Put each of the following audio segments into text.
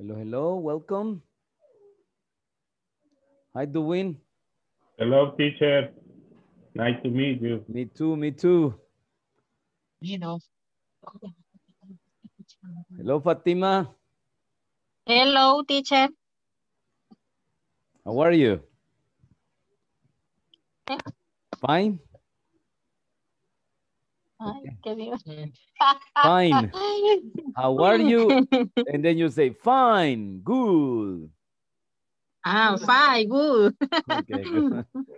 Hello, hello, welcome. Hi, Duwin. Hello, teacher. Nice to meet you. Me too, me too. You Hello, Fatima. Hello, teacher. How are you? Eh? Fine fine. How are you? And then you say, fine, good. Ah, fine, good. okay, good.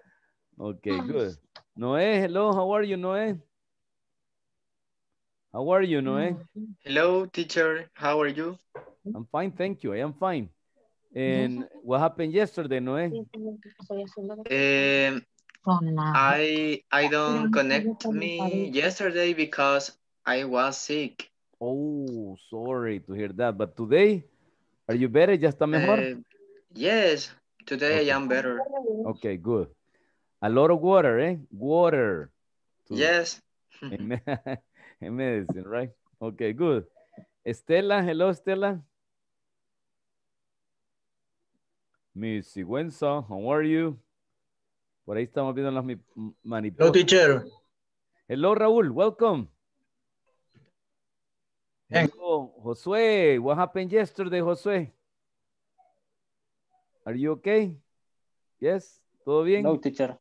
Okay, good. Noé, hello, how are you, Noé? How are you, Noé? Mm. Hello, teacher. How are you? I'm fine, thank you. I am fine. And what happened yesterday, Noé? Um, now. I I don't connect me yesterday because I was sick. Oh, sorry to hear that. But today, are you better? ¿Ya está mejor? Uh, yes, today okay. I am better. Okay, good. A lot of water, eh? Water. Yes. in medicine, right? Okay, good. Estela, hello, Estela. Miss Sigüenza, how are you? Por ahí estamos viendo las manipulaciones. Hello, teacher. Hello, Raúl. Welcome. Hello, Josué. What happened yesterday, Josué? Are you okay? Yes. ¿Todo bien? Hello, teacher.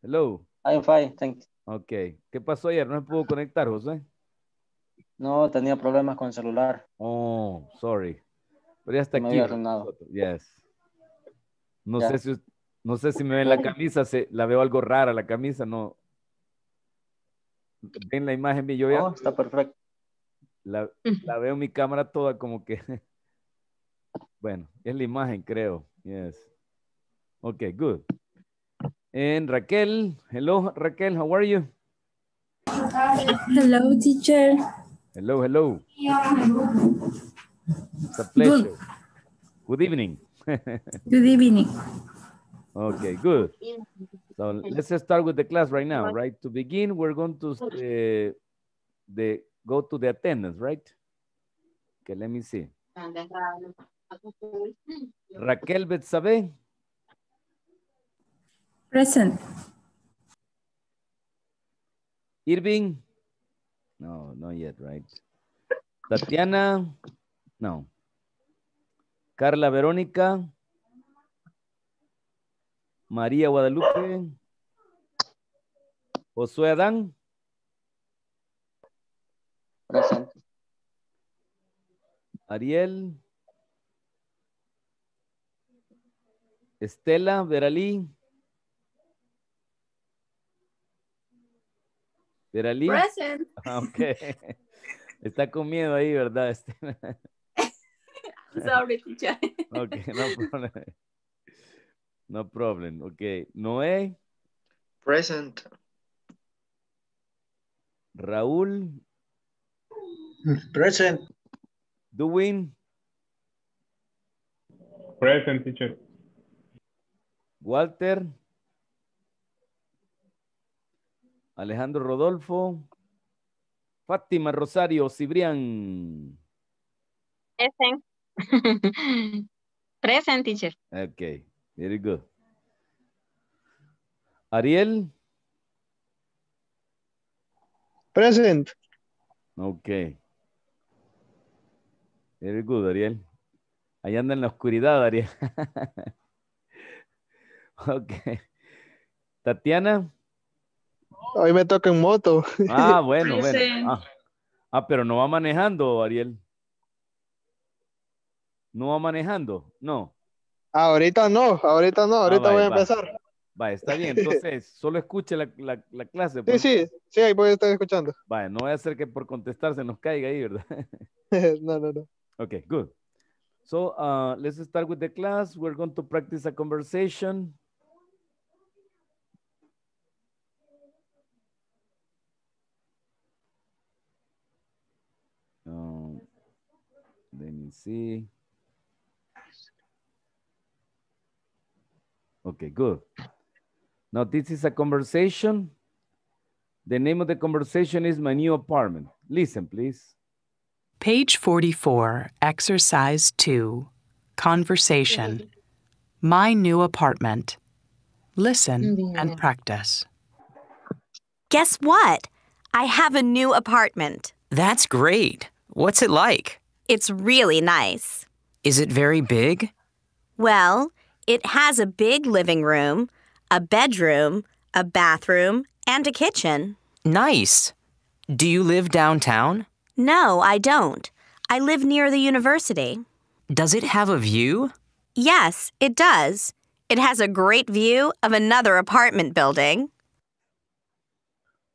Hello. I'm fine, thanks. Ok. ¿Qué pasó ayer? ¿No me pudo conectar, Josué? No, tenía problemas con el celular. Oh, sorry. Pero ya está me aquí. Había yes. No sé si no sé si me ven la camisa, la veo algo rara la camisa, no. ¿Ven la imagen mi Yo oh, está perfecto. La, veo mi cámara toda como que. Bueno, es la imagen, creo. Yes. Ok, good. en Raquel, hello Raquel, how are you? Hello, teacher. Hello, hello. It's a pleasure. Good, good evening. good evening. Okay, good. So let's start with the class right now, right? To begin, we're going to uh, the go to the attendance, right? Okay, let me see. Raquel Betsabe. Present. Irving? No, not yet, right? Tatiana? No. Carla Verónica? María Guadalupe. Josué Adán. Presente. Ariel. Estela Veralí. Veralí. Present. Ah, okay. Está con miedo ahí, ¿verdad, Estela? Sorry, teacher. Okay, no problem. No problem. Ok. Noé. Present. Raúl. Present. Duwin. Present, teacher. Walter. Alejandro Rodolfo. Fátima Rosario Cibrián. Present. Present, teacher. Ok. Ariel. Present. Ok. Very good, Ariel. ahí anda en la oscuridad, Ariel. ok. Tatiana. Hoy me toca en moto. Ah, bueno, bueno. Ah. ah, pero no va manejando, Ariel. No va manejando, no. Ahorita no, ahorita no, ahorita ah, voy a empezar. Va, está bien, entonces solo escuche la, la, clase. Sí, pues. sí, sí, ahí voy a estar escuchando. Va, no voy a hacer que por contestar se nos caiga ahí, ¿verdad? no, no, no. Ok, good. So uh, let's start with the class. We're going to practice a conversation. Um, let me see. Okay, good. Now this is a conversation. The name of the conversation is my new apartment. Listen, please. Page 44, Exercise 2, Conversation. My new apartment. Listen and practice. Guess what? I have a new apartment. That's great. What's it like? It's really nice. Is it very big? Well, it has a big living room, a bedroom, a bathroom, and a kitchen. Nice. Do you live downtown? No, I don't. I live near the university. Does it have a view? Yes, it does. It has a great view of another apartment building.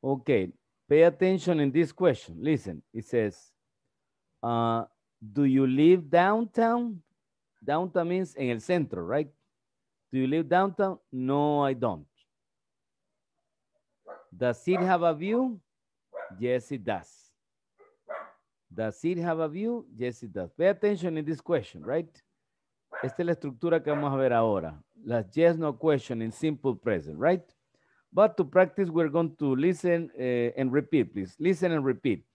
Okay, pay attention in this question. Listen, it says, uh, do you live downtown? Downtown means en el centro, right? Do you live downtown? No, I don't. Does it have a view? Yes, it does. Does it have a view? Yes, it does. Pay attention in this question, right? Esta es la estructura que vamos a ver ahora. Las yes, no question in simple present, right? But to practice, we're going to listen eh, and repeat, please. Listen and repeat.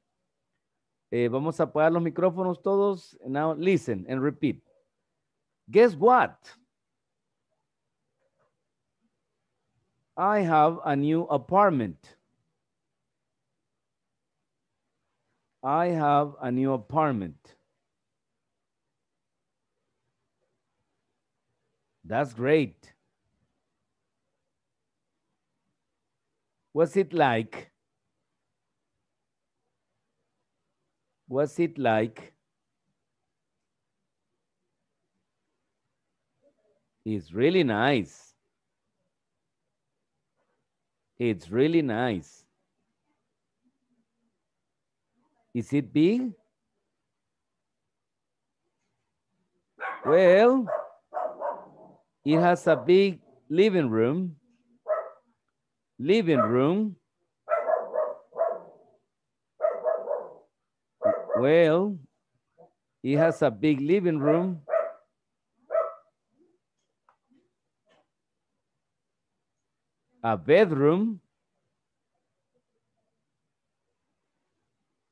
Eh, vamos a apagar los micrófonos todos. Now listen and repeat. Guess what? I have a new apartment. I have a new apartment. That's great. What's it like? What's it like? It's really nice. It's really nice. Is it big? Well, it has a big living room. Living room. Well, it has a big living room. a bedroom,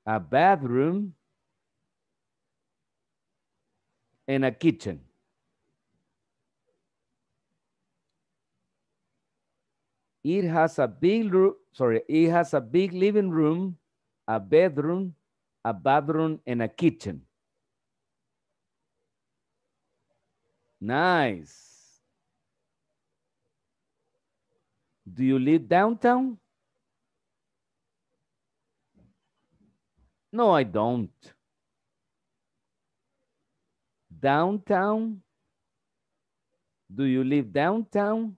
a bathroom, and a kitchen. It has a big room, sorry, it has a big living room, a bedroom, a bathroom, and a kitchen. Nice. Do you live downtown? No, I don't. Downtown? Do you live downtown?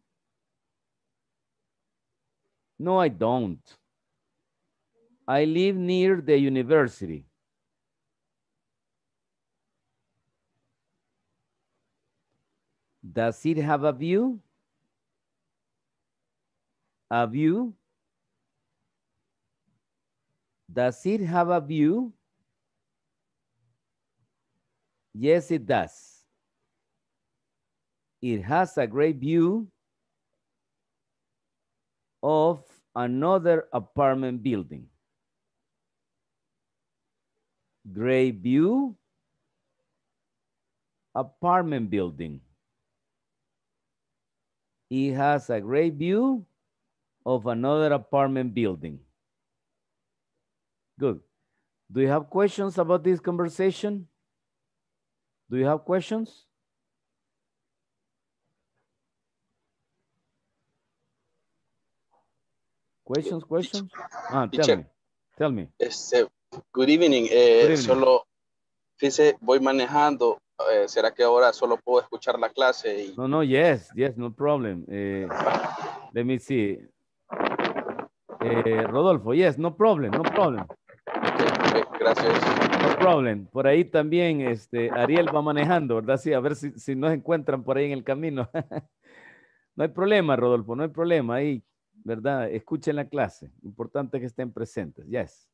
No, I don't. I live near the university. Does it have a view? a view? Does it have a view? Yes, it does. It has a great view of another apartment building. Great view, apartment building. It has a great view of another apartment building. Good. Do you have questions about this conversation? Do you have questions? Questions, questions? Ah, tell me. Tell me. Este, good evening. Eh, good evening. Solo, dice voy manejando. Eh, ¿Será que ahora solo puedo escuchar la clase? Y... No, no, yes, yes, no problem. Eh, let me see. Eh, Rodolfo, yes, no problem, no problem. gracias. No problem. Por ahí también este, Ariel va manejando, ¿verdad? Sí, a ver si, si nos encuentran por ahí en el camino. no hay problema, Rodolfo, no hay problema ahí, ¿verdad? Escuchen la clase. Importante que estén presentes. Yes.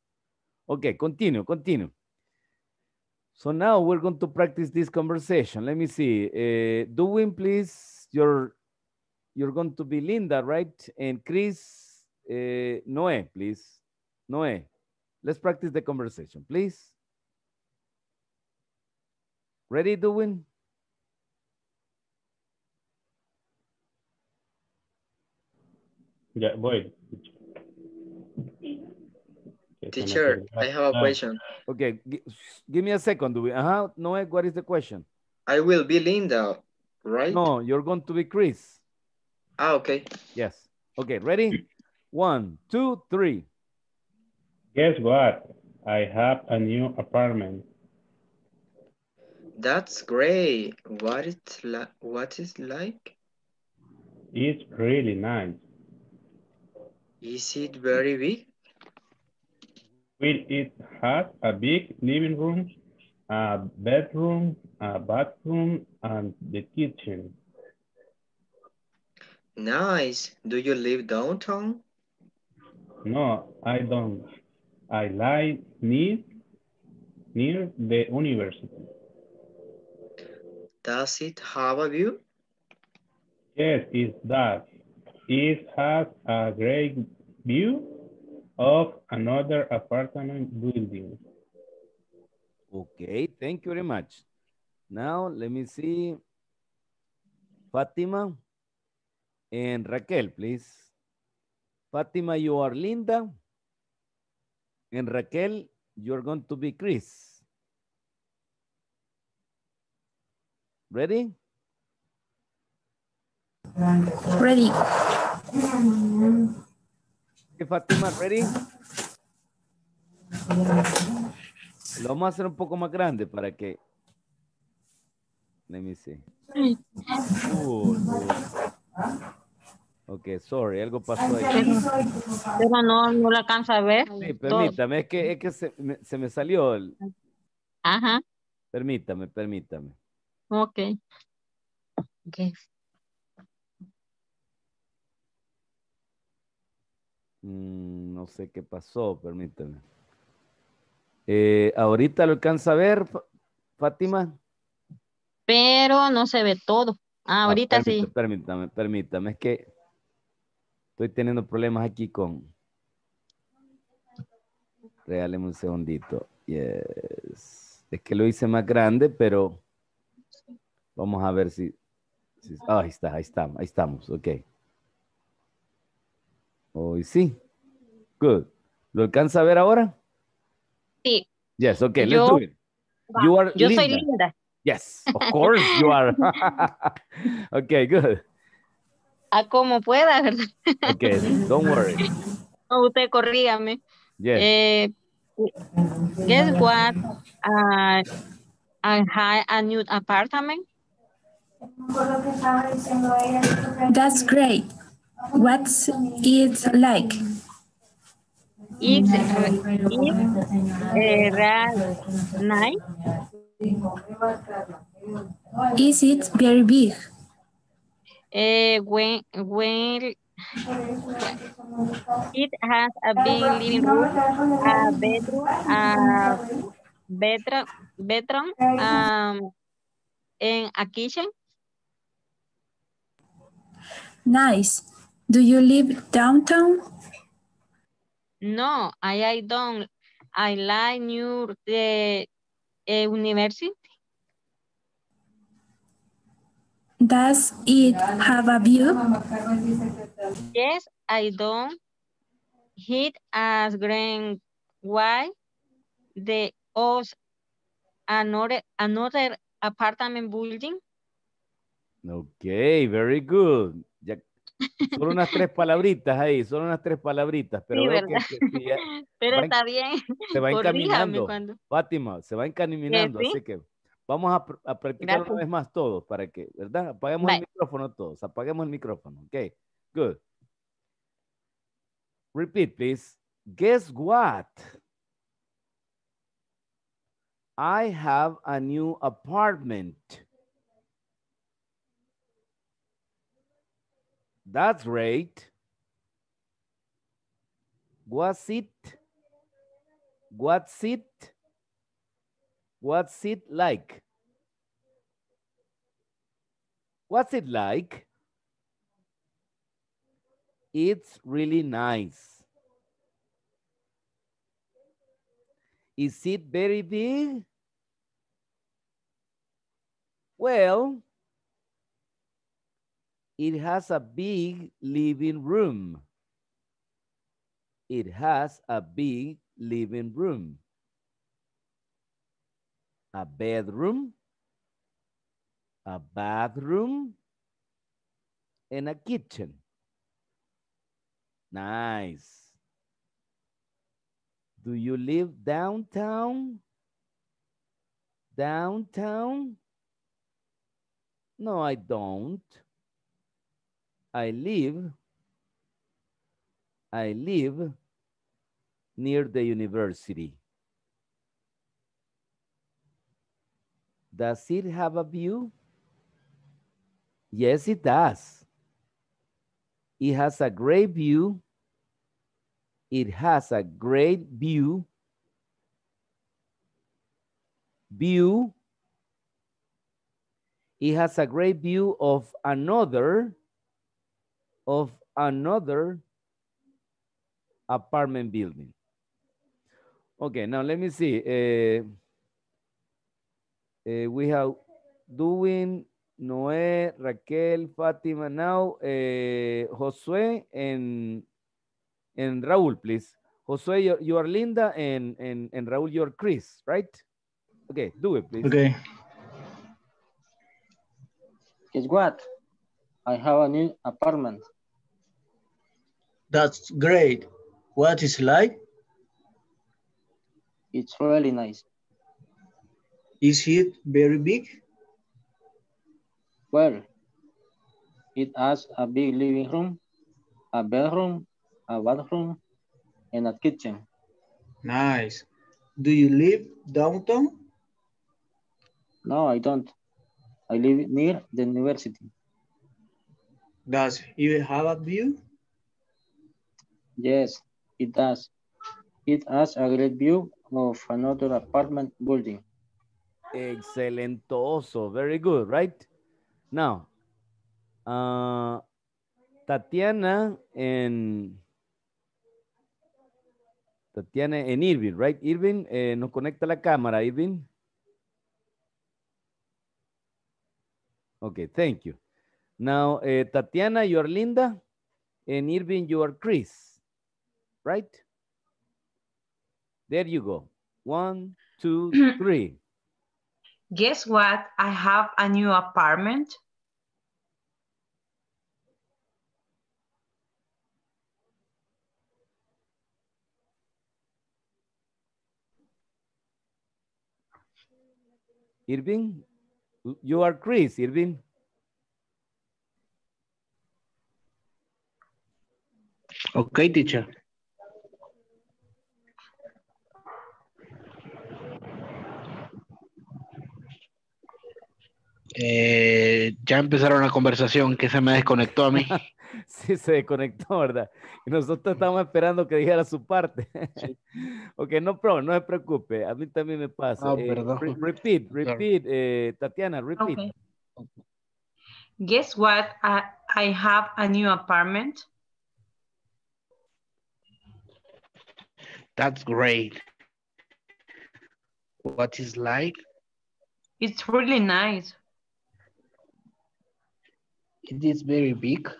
Okay, continue, continue. So now we're going to practice this conversation. Let me see. Eh, Do we please, you're, you're going to be Linda, right? And Chris, Uh, eh, Noe, please. Noe, let's practice the conversation, please. Ready, Duwin? Yeah, boy. Teacher, I have a question. Okay, give me a second, Duwin. Uh -huh. Noe, what is the question? I will be Linda, right? No, you're going to be Chris. Ah, okay. Yes. Okay, ready? One, two, three. Guess what? I have a new apartment. That's great. What it like? what is like? It's really nice. Is it very big? Will it have a big living room, a bedroom, a bathroom, and the kitchen? Nice. Do you live downtown? No, I don't. I live near, near the university. Does it have a view? Yes, it does. It has a great view of another apartment building. Okay, thank you very much. Now, let me see. Fatima and Raquel, please. Fátima, you are Linda. And Raquel, you're going to be Chris. Ready? Ready. Fátima, ready? Lo vamos a hacer un poco más grande para que... Let me see. Ok, sorry, algo pasó ahí. Pero no, no la alcanza a ver. Sí, permítame, es que, es que se, me, salió. El... Ajá. Permítame, permítame. Ok. Ok. Mm, no sé qué pasó, permítame. Eh, ¿Ahorita lo alcanza a ver, Fátima? Pero no se ve todo. Ah, ah, ahorita sí. Permítame, permítame, es que Estoy teniendo problemas aquí con... Regáleme un segundito. Yes. Es que lo hice más grande, pero vamos a ver si... Ah, ahí está, ahí estamos, ahí estamos, ok. Hoy oh, sí. Good. ¿Lo alcanza a ver ahora? Sí. Yes, ok, let's do it. you are yo soy linda. Yes, of course you are. ok, good a como pueda, don't worry. No, usted corrígame. Eh, guess what? I a new apartment. That's great. What's it like? It's, eh, Is it very big? Eh, when, it has a big living room, a bedroom, a bedroom, um, in a kitchen. Nice. Do you live downtown? No, I, I don't. I like near the eh, eh, university. Does it have a view? Yes, I don't. It has green why the os another apartment building. Okay, very good. solo unas tres palabritas ahí, solo unas tres palabritas, pero pero está bien. Se va encaminando. Fátima, se va encaminando, eh, así que Vamos a, practicar una vez más todos para que, ¿verdad? Apaguemos el micrófono todos. Apaguemos el micrófono. Ok, good. Repeat, please. Guess what? I have a new apartment. That's great. What's it? What's it? What's it like? What's it like? It's really nice. Is it very big? Well, it has a big living room. It has a big living room a bedroom, a bathroom, and a kitchen. Nice. Do you live downtown? Downtown? No, I don't. I live, I live near the university. Does it have a view? Yes, it does. It has a great view. It has a great view. View. It has a great view of another, of another apartment building. Okay, now let me see. Uh, uh, we have doing Noé, Raquel, Fátima now, uh, eh, Josué and, and Raúl, please. Josué, you, you are Linda and, and, and Raúl, you are Chris, right? Okay, do it, please. Okay. Guess what? I have a new apartment. That's great. What is it like? It's really nice. Is it very big? Well, it has a big living room, a bedroom, a bathroom, and a kitchen. Nice. Do you live downtown? No, I don't. I live near the university. Does it have a view? Yes, it does. It has a great view of another apartment building. Excelentoso. Very good, right? Now, uh, Tatiana en Tatiana en Irving, right? Irving, eh, nos conecta la cámara, Irving. Okay, thank you. Now, eh, Tatiana, you are Linda, and Irving, you are Chris, right? There you go. One, two, three. Guess what? I have a new apartment. Irving, you are Chris, Irving. Okay, teacher. Eh, ya empezaron la conversación que se me desconectó a mí. sí, se desconectó, ¿verdad? Y nosotros estábamos esperando que dijera su parte. ok, no, pero no se preocupe, a mí también me pasa. Oh, perdón. repeat, eh, Tatiana, repeat. Guess what? I, I have a new apartment. That's great. What is like? It's really nice. It is very big.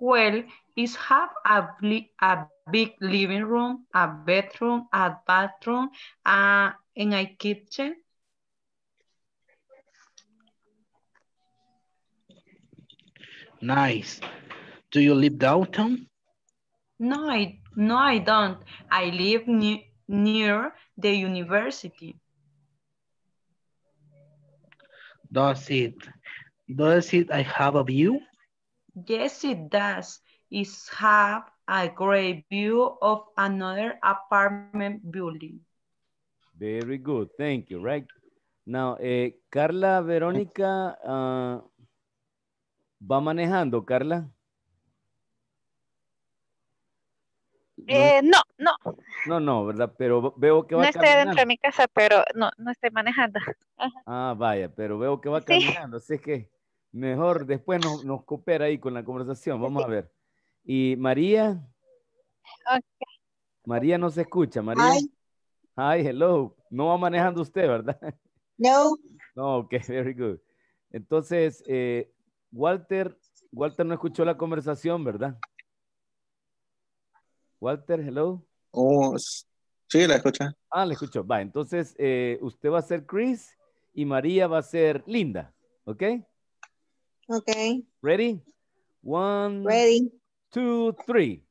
Well, it's have a, a big living room, a bedroom, a bathroom, uh, and a kitchen. Nice. Do you live downtown? No, I, no, I don't. I live ne near the university. Does it Does it I have a view? Yes, it does. It have a great view of another apartment building. Very good. Thank you. Right. Now, eh, Carla Verónica ah, va manejando, Carla. Eh, no, no. No, no, ¿verdad? Pero veo que va no caminando. No estoy dentro de mi casa, pero no, no estoy manejando. Ah, vaya, pero veo que va sí. caminando, así que Mejor después nos, nos coopera ahí con la conversación. Vamos a ver. ¿Y María? María no se escucha, María. Hi. hello. No va manejando usted, ¿verdad? No. No, ok, very good. Entonces, eh, Walter, Walter no escuchó la conversación, ¿verdad? Walter, hello. Oh, sí, la escucha. Ah, la escucho. Va, entonces eh, usted va a ser Chris y María va a ser Linda, ¿ok? Okay. Ready? One. Ready. Two, three.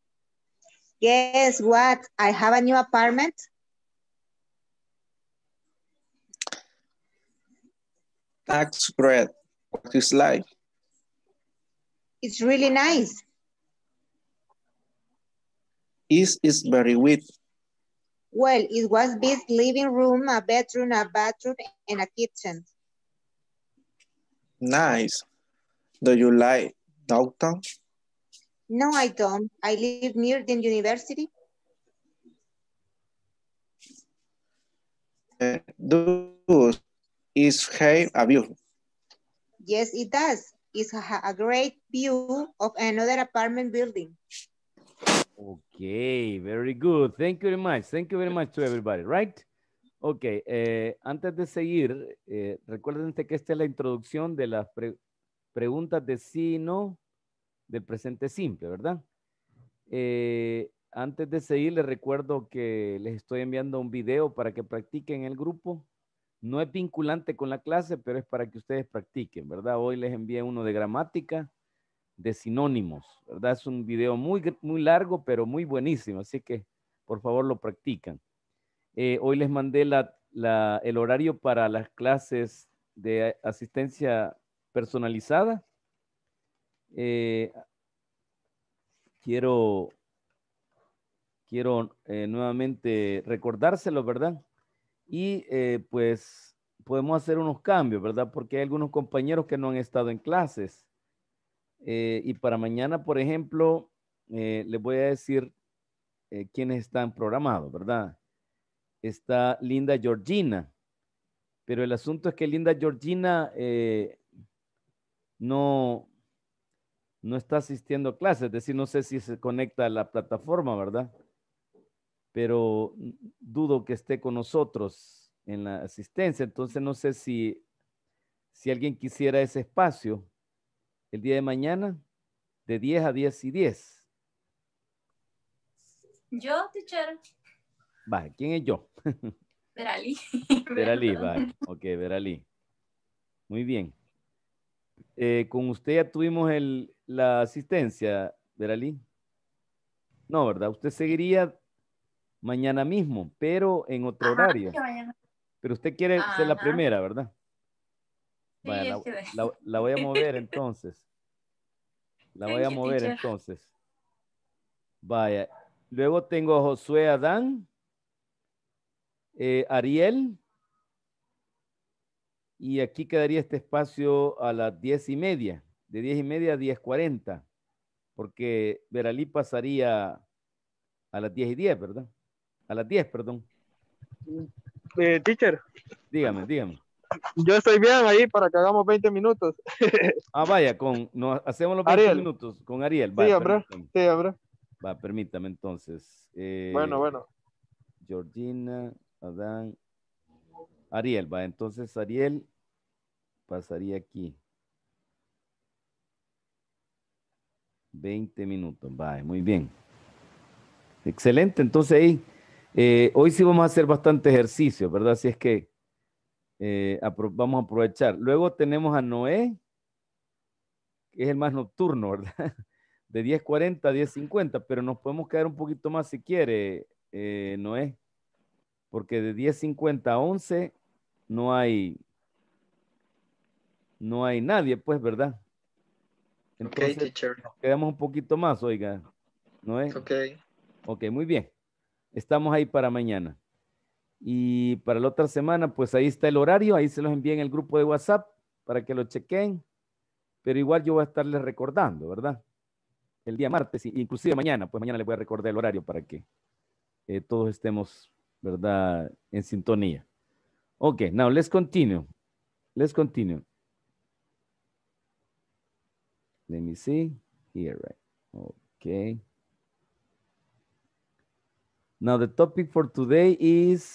Guess what? I have a new apartment. That's great. What is like? It's really nice. Is is very wet. Well, it was this living room, a bedroom, a bathroom, and a kitchen. Nice. Do you like downtown? No, I don't. I live near the university. Do is have a view? Yes, it does. It's a great view of another apartment building. Okay, very good. Thank you very much. Thank you very much to everybody, right? Okay, eh, antes de seguir, eh, recuérdense que esta es la introducción de las preguntas de sí y no del presente simple, ¿verdad? Eh, antes de seguir, les recuerdo que les estoy enviando un video para que practiquen el grupo. No es vinculante con la clase, pero es para que ustedes practiquen, ¿verdad? Hoy les envié uno de gramática, de sinónimos, ¿verdad? Es un video muy, muy largo, pero muy buenísimo, así que por favor lo practican. Eh, hoy les mandé el horario para las clases de asistencia personalizada. Eh, quiero quiero eh, nuevamente recordárselo, ¿verdad? Y eh, pues podemos hacer unos cambios, ¿verdad? Porque hay algunos compañeros que no han estado en clases. y para mañana, por ejemplo, les voy a decir quiénes están programados, ¿verdad? Está Linda Georgina, pero el asunto es que Linda Georgina no, no está asistiendo a clases, es decir, no sé si se conecta a la plataforma, ¿verdad? Pero dudo que esté con nosotros en la asistencia, entonces no sé si, si alguien quisiera ese espacio el día de mañana de 10 a 10 y 10. Yo, teacher. Va, ¿quién es yo? verali Veralí, va. Ok, Veralí. Muy bien. Eh, con usted ya tuvimos la asistencia, Veralí. No, ¿verdad? Usted seguiría mañana mismo, pero en otro horario. Pero usted quiere ser la primera, ¿verdad? la, voy a mover entonces. La voy a mover entonces. Vaya. Luego tengo a Josué Adán, eh, Ariel, y aquí quedaría este espacio a las diez y media, de diez y media a diez cuarenta, porque Veralí pasaría a las diez y diez, ¿verdad? A las diez, perdón. Eh, teacher. Dígame, dígame. Yo estoy bien ahí para que hagamos 20 minutos. ah, vaya, con, hacemos los 20 minutos con Ariel. sí, habrá. Sí, habrá. Va, permítame entonces. Eh, bueno, bueno. Georgina, Adán, Ariel, va. Entonces Ariel pasaría aquí. 20 minutos, va, muy bien. Excelente, entonces ahí, eh, hoy sí vamos a hacer bastante ejercicio, ¿verdad? Así es que eh, vamos a aprovechar. Luego tenemos a Noé, que es el más nocturno, ¿verdad? De 10.40 a 10.50, pero nos podemos quedar un poquito más si quiere, eh, Noé, porque de 10.50 a 11 no hay, no hay nadie, pues, ¿verdad? Entonces, teacher. quedamos un poquito más, oiga, ¿no es? Ok. Ok, muy bien. Estamos ahí para mañana. Y para la otra semana, pues ahí está el horario, ahí se los envíen en el grupo de WhatsApp para que lo chequen. Pero igual yo voy a estarles recordando, ¿verdad? El día martes, inclusive mañana, pues mañana les voy a recordar el horario para que eh, todos estemos, ¿verdad?, en sintonía. Okay, now let's continue. Let's continue. Let me see here, right? Okay. Now the topic for today is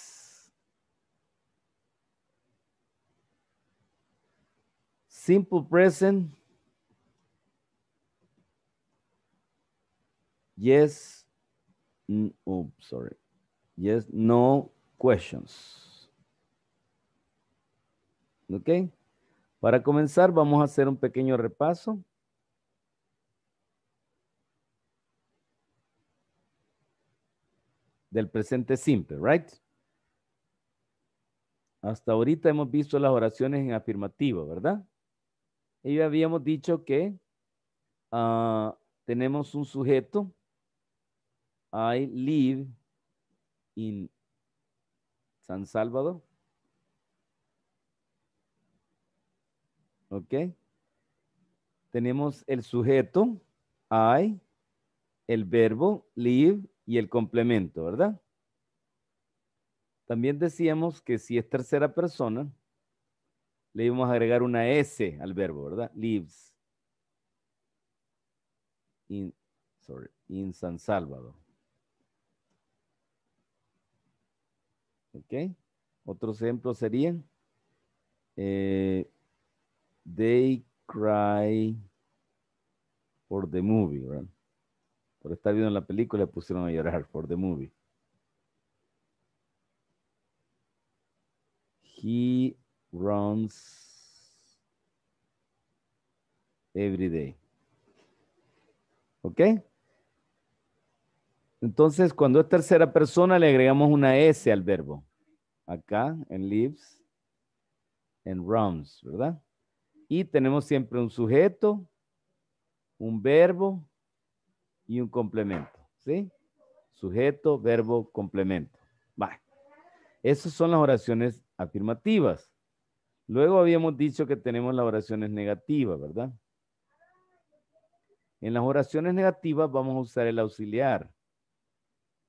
simple present. Yes. Oh, sorry. Yes, no questions. ¿Ok? Para comenzar, vamos a hacer un pequeño repaso. Del presente simple, right? Hasta ahorita hemos visto las oraciones en afirmativo, ¿verdad? Y habíamos dicho que ah, tenemos un sujeto. I live in San Salvador. ¿Ok? Tenemos el sujeto, I, el verbo, live, y el complemento, ¿verdad? También decíamos que si es tercera persona, le íbamos a agregar una S al verbo, ¿verdad? Lives. In, sorry, in San Salvador. ¿Ok? otro ejemplo sería eh, They cry for the movie, ¿verdad? Por estar viendo la película pusieron a llorar for the movie. He runs every day. ¿Ok? Entonces, cuando es tercera persona, le agregamos una S al verbo. Acá, en lives, en runs, ¿verdad? Y tenemos siempre un sujeto, un verbo y un complemento, ¿sí? Sujeto, verbo, complemento. Vale. Esas son las oraciones afirmativas. Luego habíamos dicho que tenemos las oraciones negativas, ¿verdad? En las oraciones negativas vamos a usar el auxiliar,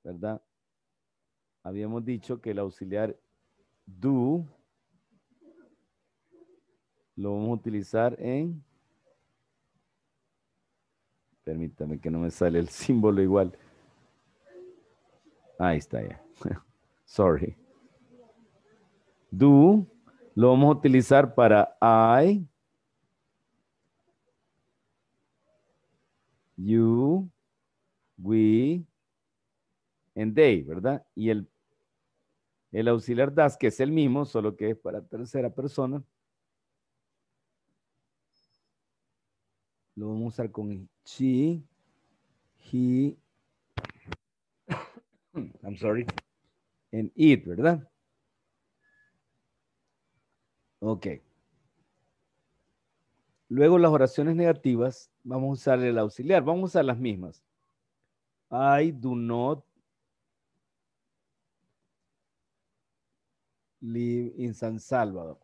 ¿verdad? Habíamos dicho que el auxiliar do lo vamos a utilizar en... Permítame que no me sale el símbolo igual. Ahí está ya. Sorry. Do lo vamos a utilizar para I, you, we, and they, ¿verdad? Y el, el auxiliar das, que es el mismo, solo que es para tercera persona, Lo vamos a usar con she, he, I'm sorry, and it, ¿verdad? Ok. Luego las oraciones negativas, vamos a usar el auxiliar, vamos a usar las mismas. I do not live in San Salvador.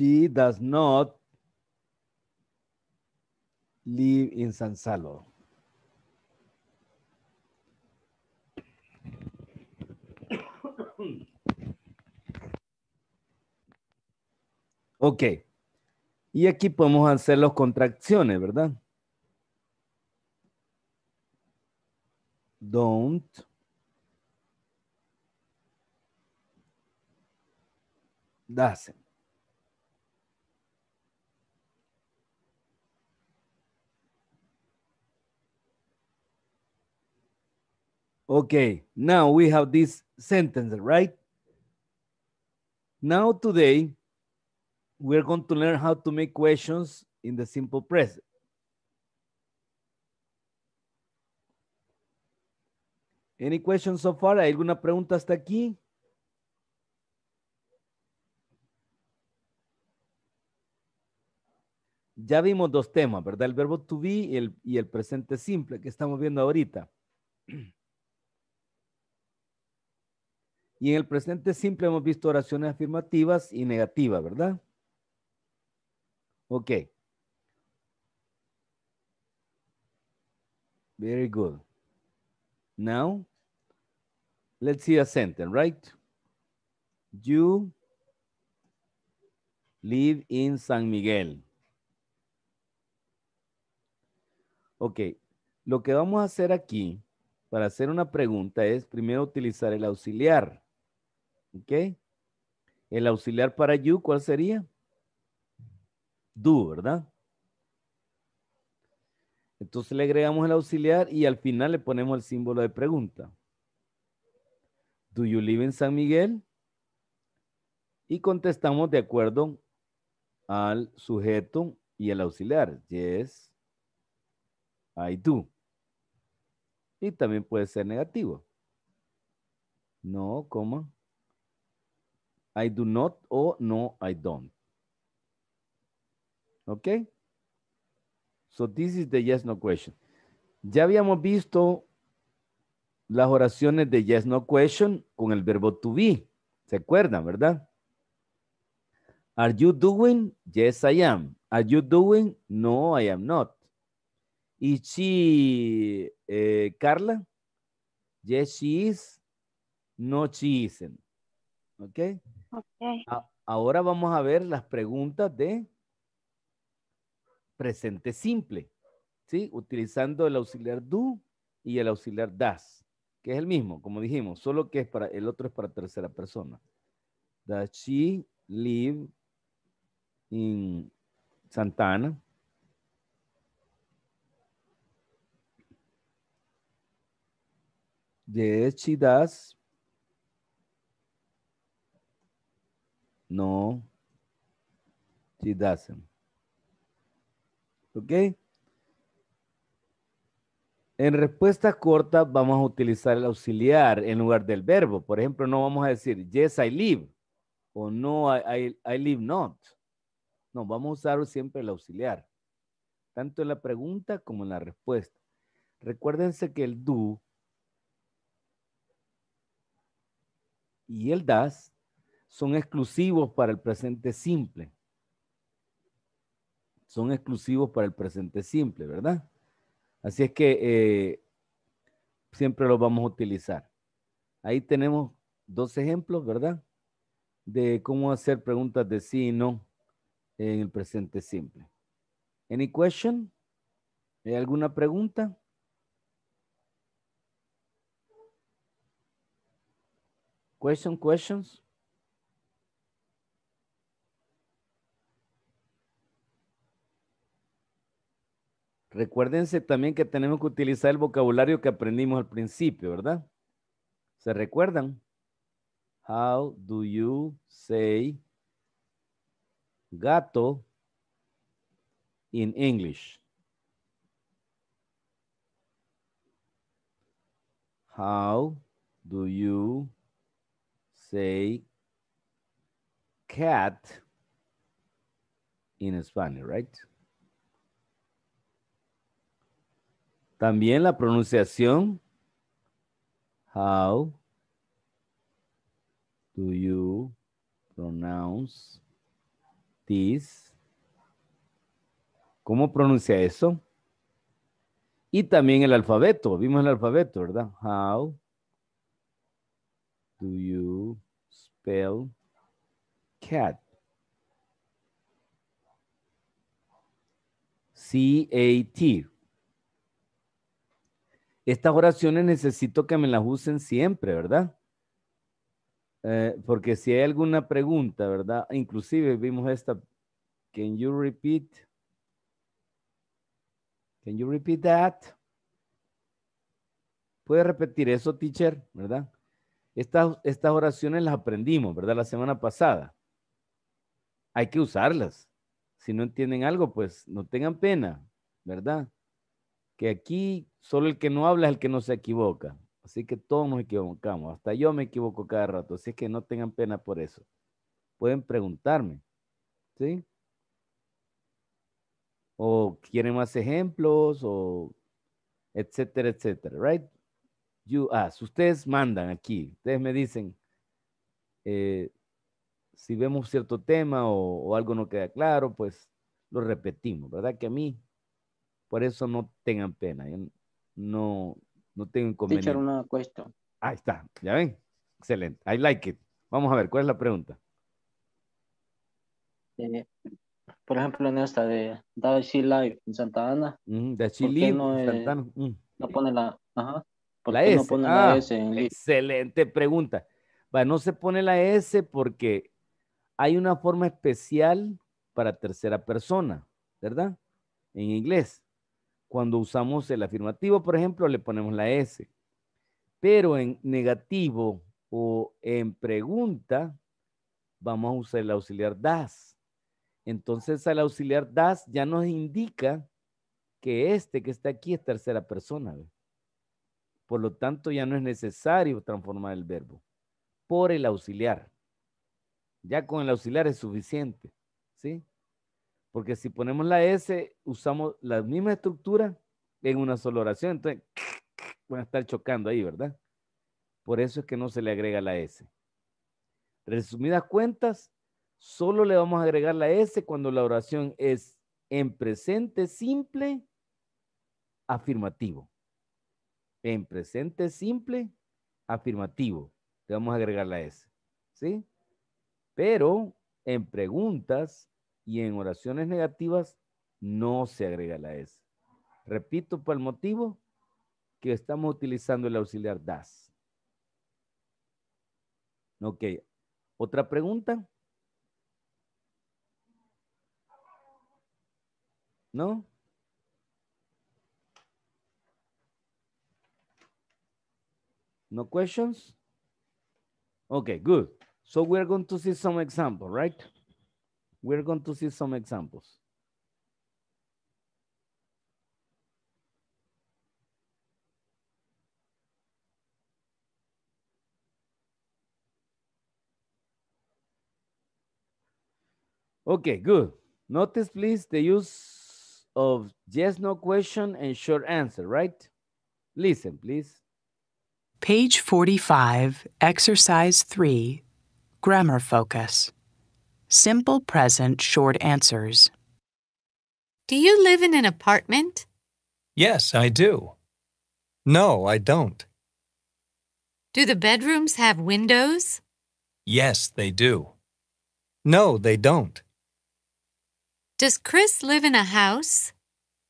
She does not live in San Salo. Ok. Y aquí podemos hacer las contracciones, ¿verdad? Don't. Doesn't. Okay, now we have this sentence, right? Now today, we're going to learn how to make questions in the simple present. Any questions so far? alguna pregunta hasta aquí? Ya vimos dos temas, ¿verdad? El verbo to be y el, y el presente simple que estamos viendo ahorita. Y en el presente simple hemos visto oraciones afirmativas y negativas, ¿verdad? Ok. Very good. Now, let's see a sentence, right? You live in San Miguel. Ok, lo que vamos a hacer aquí para hacer una pregunta es primero utilizar el auxiliar. ¿Ok? El auxiliar para you, ¿cuál sería? Do, ¿verdad? Entonces le agregamos el auxiliar y al final le ponemos el símbolo de pregunta. Do you live in San Miguel? Y contestamos de acuerdo al sujeto y el auxiliar. Yes, I do. Y también puede ser negativo. No, coma. I do not o no, I don't. Okay? So this is the yes no question. Ya habíamos visto las oraciones de yes no question con el verbo to be. ¿Se acuerdan, verdad? Are you doing? Yes, I am. Are you doing? No, I am not. ¿Y she, eh, Carla? Yes, she is. No, she isn't. Okay? ahora vamos a ver las preguntas de presente simple, ¿sí? Utilizando el auxiliar do y el auxiliar das, que es el mismo, como dijimos, solo que es para, el otro es para tercera persona. Does she live in Santana? Yes, she does. No, she doesn't. ¿Ok? En respuesta corta vamos a utilizar el auxiliar en lugar del verbo. Por ejemplo, no vamos a decir yes, I live o no, I, live not. No, vamos a usar siempre el auxiliar, tanto en la pregunta como en la respuesta. Recuérdense que el do y el das son exclusivos para el presente simple. Son exclusivos para el presente simple, ¿verdad? Así es que eh, siempre los vamos a utilizar. Ahí tenemos dos ejemplos, ¿verdad? De cómo hacer preguntas de sí y no en el presente simple. Any question? ¿Hay alguna pregunta? Question, questions? Recuérdense también que tenemos que utilizar el vocabulario que aprendimos al principio, ¿verdad? ¿Se recuerdan? How do you say gato in English? How do you say cat in Spanish, right? También la pronunciación. How do you pronounce this? ¿Cómo pronuncia eso? Y también el alfabeto. Vimos el alfabeto, ¿verdad? How do you spell cat? C-A-T estas oraciones necesito que me las usen siempre, ¿verdad? Eh, porque si hay alguna pregunta, ¿verdad? Inclusive vimos esta. Can you repeat? Can you repeat that? Puede repetir eso, teacher, ¿verdad? Estas, estas oraciones las aprendimos, ¿verdad? La semana pasada. Hay que usarlas. Si no entienden algo, pues no tengan pena, ¿verdad? que aquí solo el que no habla es el que no se equivoca. Así que todos nos equivocamos. Hasta yo me equivoco cada rato. Así que no tengan pena por eso. Pueden preguntarme. ¿Sí? O quieren más ejemplos o etcétera, etcétera. Right? You Ustedes mandan aquí. Ustedes me dicen eh, si vemos cierto tema o algo no queda claro, pues lo repetimos, ¿verdad? Que a mí por eso no tengan pena. No, no tengo Echar una cuestión. Ahí está, ya ven. Excelente. I like it. Vamos a ver, ¿cuál es la pregunta? Eh, por ejemplo, en esta de Da she live en Santa eh, Ana? Da Chile no, en pone la... Ajá. S? Ah, excelente pregunta. Va, no se pone la S porque hay una forma especial para tercera persona, ¿verdad? En inglés. Cuando usamos el afirmativo, por ejemplo, le ponemos la S. Pero en negativo o en pregunta, vamos a usar el auxiliar das. Entonces, el auxiliar das ya nos indica que este que está aquí es tercera persona. Por lo tanto, ya no es necesario transformar el verbo por el auxiliar. Ya con el auxiliar es suficiente, ¿sí? Porque si ponemos la S, usamos la misma estructura en una sola oración. Entonces, van a estar chocando ahí, ¿verdad? Por eso es que no se le agrega la S. Resumidas cuentas, solo le vamos a agregar la S cuando la oración es en presente simple afirmativo. En presente simple afirmativo. Le vamos a agregar la S. ¿Sí? Pero en preguntas y en oraciones negativas no se agrega la S. Repito, por el motivo que estamos utilizando el auxiliar das. Ok, otra pregunta. ¿No? No questions? Okay, good. So are going to see some example, right? We're going to see some examples. Okay, good. Notice please the use of yes, no question and short answer, right? Listen, please. Page 45, exercise 3, grammar focus. Simple present short answers. Do you live in an apartment? Yes, I do. No, I don't. Do the bedrooms have windows? Yes, they do. No, they don't. Does Chris live in a house?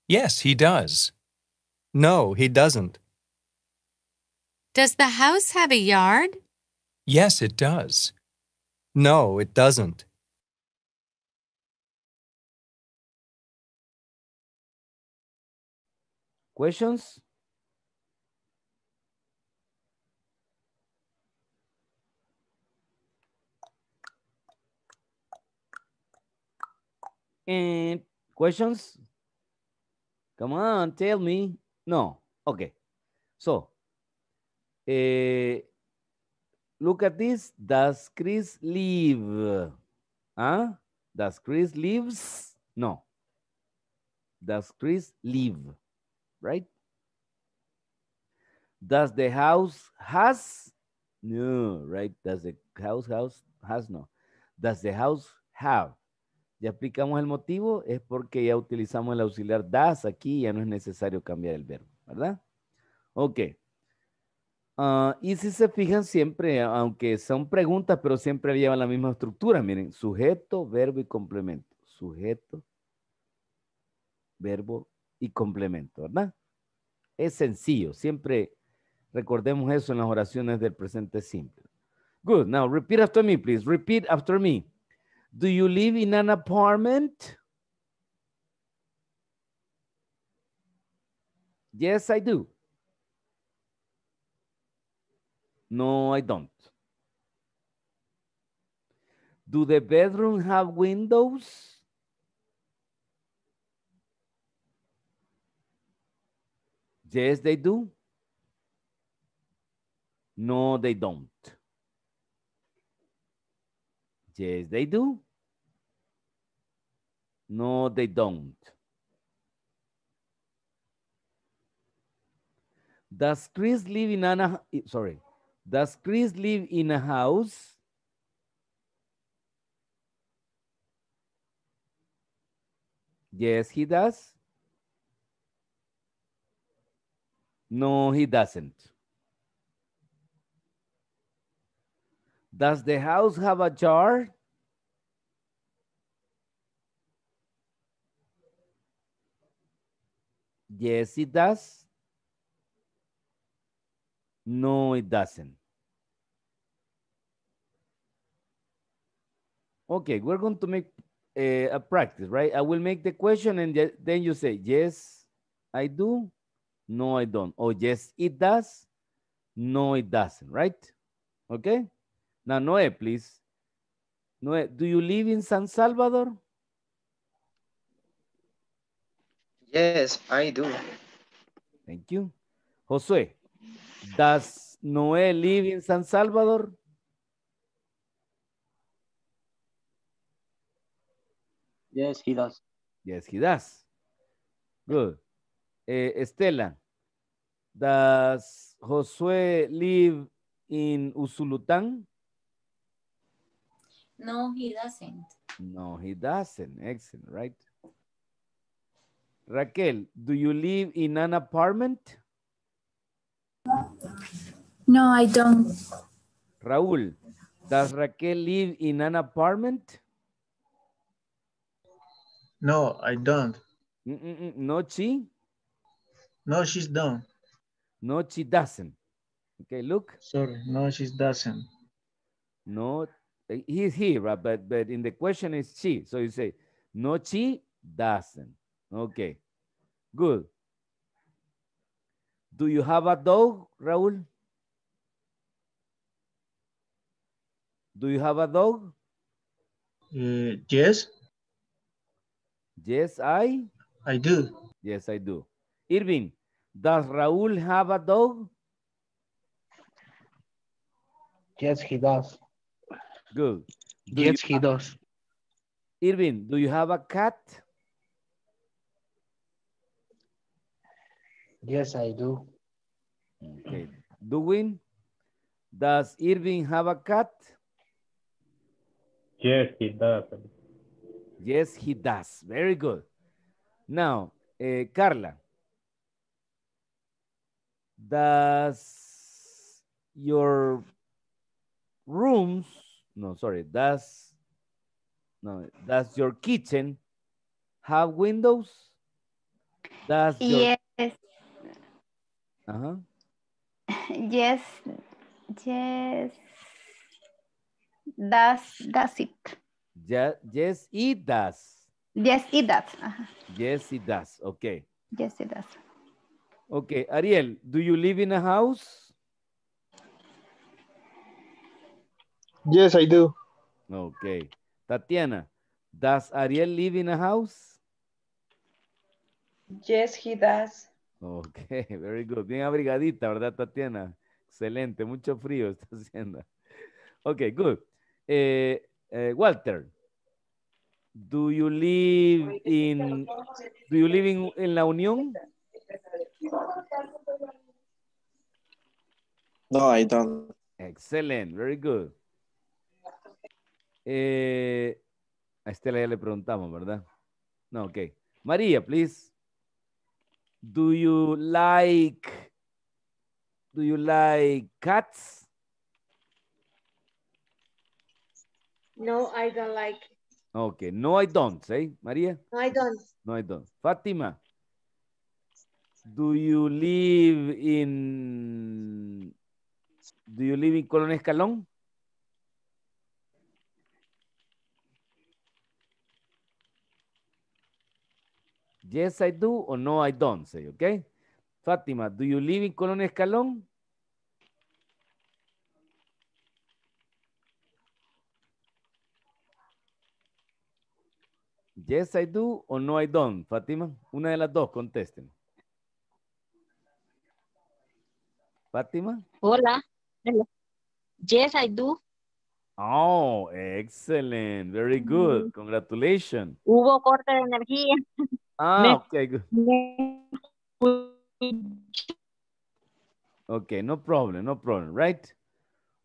Yes, he does. No, he doesn't. Does the house have a yard? Yes, it does. No, it doesn't. Questions? And questions? Come on, tell me. No. Okay. So, uh, look at this. Does Chris live? Huh? Does Chris lives? No. Does Chris live? right? Does the house has? No, right? Does the house house has no. Does the house have? Ya aplicamos el motivo, es porque ya utilizamos el auxiliar das aquí, ya no es necesario cambiar el verbo, ¿verdad? Ok. Uh, y si se fijan siempre, aunque son preguntas, pero siempre llevan la misma estructura, miren, sujeto, verbo y complemento. Sujeto, verbo y complemento, ¿verdad? Es sencillo, siempre recordemos eso en las oraciones del presente simple. Good, now repeat after me, please. Repeat after me. Do you live in an apartment? Yes, I do. No, I don't. Do the bedroom have windows? Yes, they do. No, they don't. Yes, they do. No, they don't. Does Chris live in a sorry? Does Chris live in a house? Yes, he does. No, he doesn't. Does the house have a jar? Yes, it does. No, it doesn't. Okay, we're going to make a, eh, a practice, right? I will make the question and then you say, yes, I do. No, I don't. Oh, yes, it does. No, it doesn't, right? Okay? Now, Noé, please. Noé, do you live in San Salvador? Yes, I do. Thank you. Josue, does Noé live in San Salvador? Yes, he does. Yes, he does. Good. Eh, Estela, Does Josué live in Usulután? No, he doesn't. No, he doesn't. Excellent, right? Raquel, do you live in an apartment? No, I don't. Raúl, does Raquel live in an apartment? No, I don't. Mm -mm -mm. No, she? No, she's done. No, she doesn't. Okay, look. Sorry, no, she doesn't. No, he's here, But, but in the question is she. So you say, no, she doesn't. Okay, good. Do you have a dog, Raul? Do you have a dog? Uh, yes. Yes, I? I do. Yes, I do. Irving, does Raul have a dog? Yes, he does. Good. Do yes, he does. Irvin, do you have a cat? Yes, I do. Okay. Doing? Does Irving have a cat? Yes, he does. Yes, he does. Very good. Now, uh, Carla does your rooms, no, sorry, does, no, does your kitchen have windows? Does your... Yes. Uh-huh. Yes, yes. Does, does it? Yeah, yes, it does. Yes, it does. Uh -huh. Yes, it does. Okay. Yes, it does. Okay, Ariel, do you live in a house? Yes, I do. Okay. Tatiana, does Ariel live in a house? Yes, he does. Okay, very good. Bien abrigadita, ¿verdad, Tatiana? Excelente, mucho frío está haciendo. Okay, good. Eh, eh, Walter, do you live in, do you live in, La Unión? No, I don't. Excellent, very good. Eh, a Estela ya le preguntamos, ¿verdad? No, ok. María, please. Do you like do you like cats? No, I don't like. Okay, no, I don't, say, ¿eh, María? No, I don't. No, I don't. Fátima, do you live in Do you live in Colón Escalón? Yes, I do or no, I don't, say, Fátima, do you live in Colón Escalón? Yes, I do Or no, I don't. Fátima, una de las dos, contesten. Fátima. Hola. Yes, I do. Oh, excellent. Very good. Mm-hmm. Congratulations. Hubo corte de energía. Ah, okay, good. Okay, no problem, no problem, right?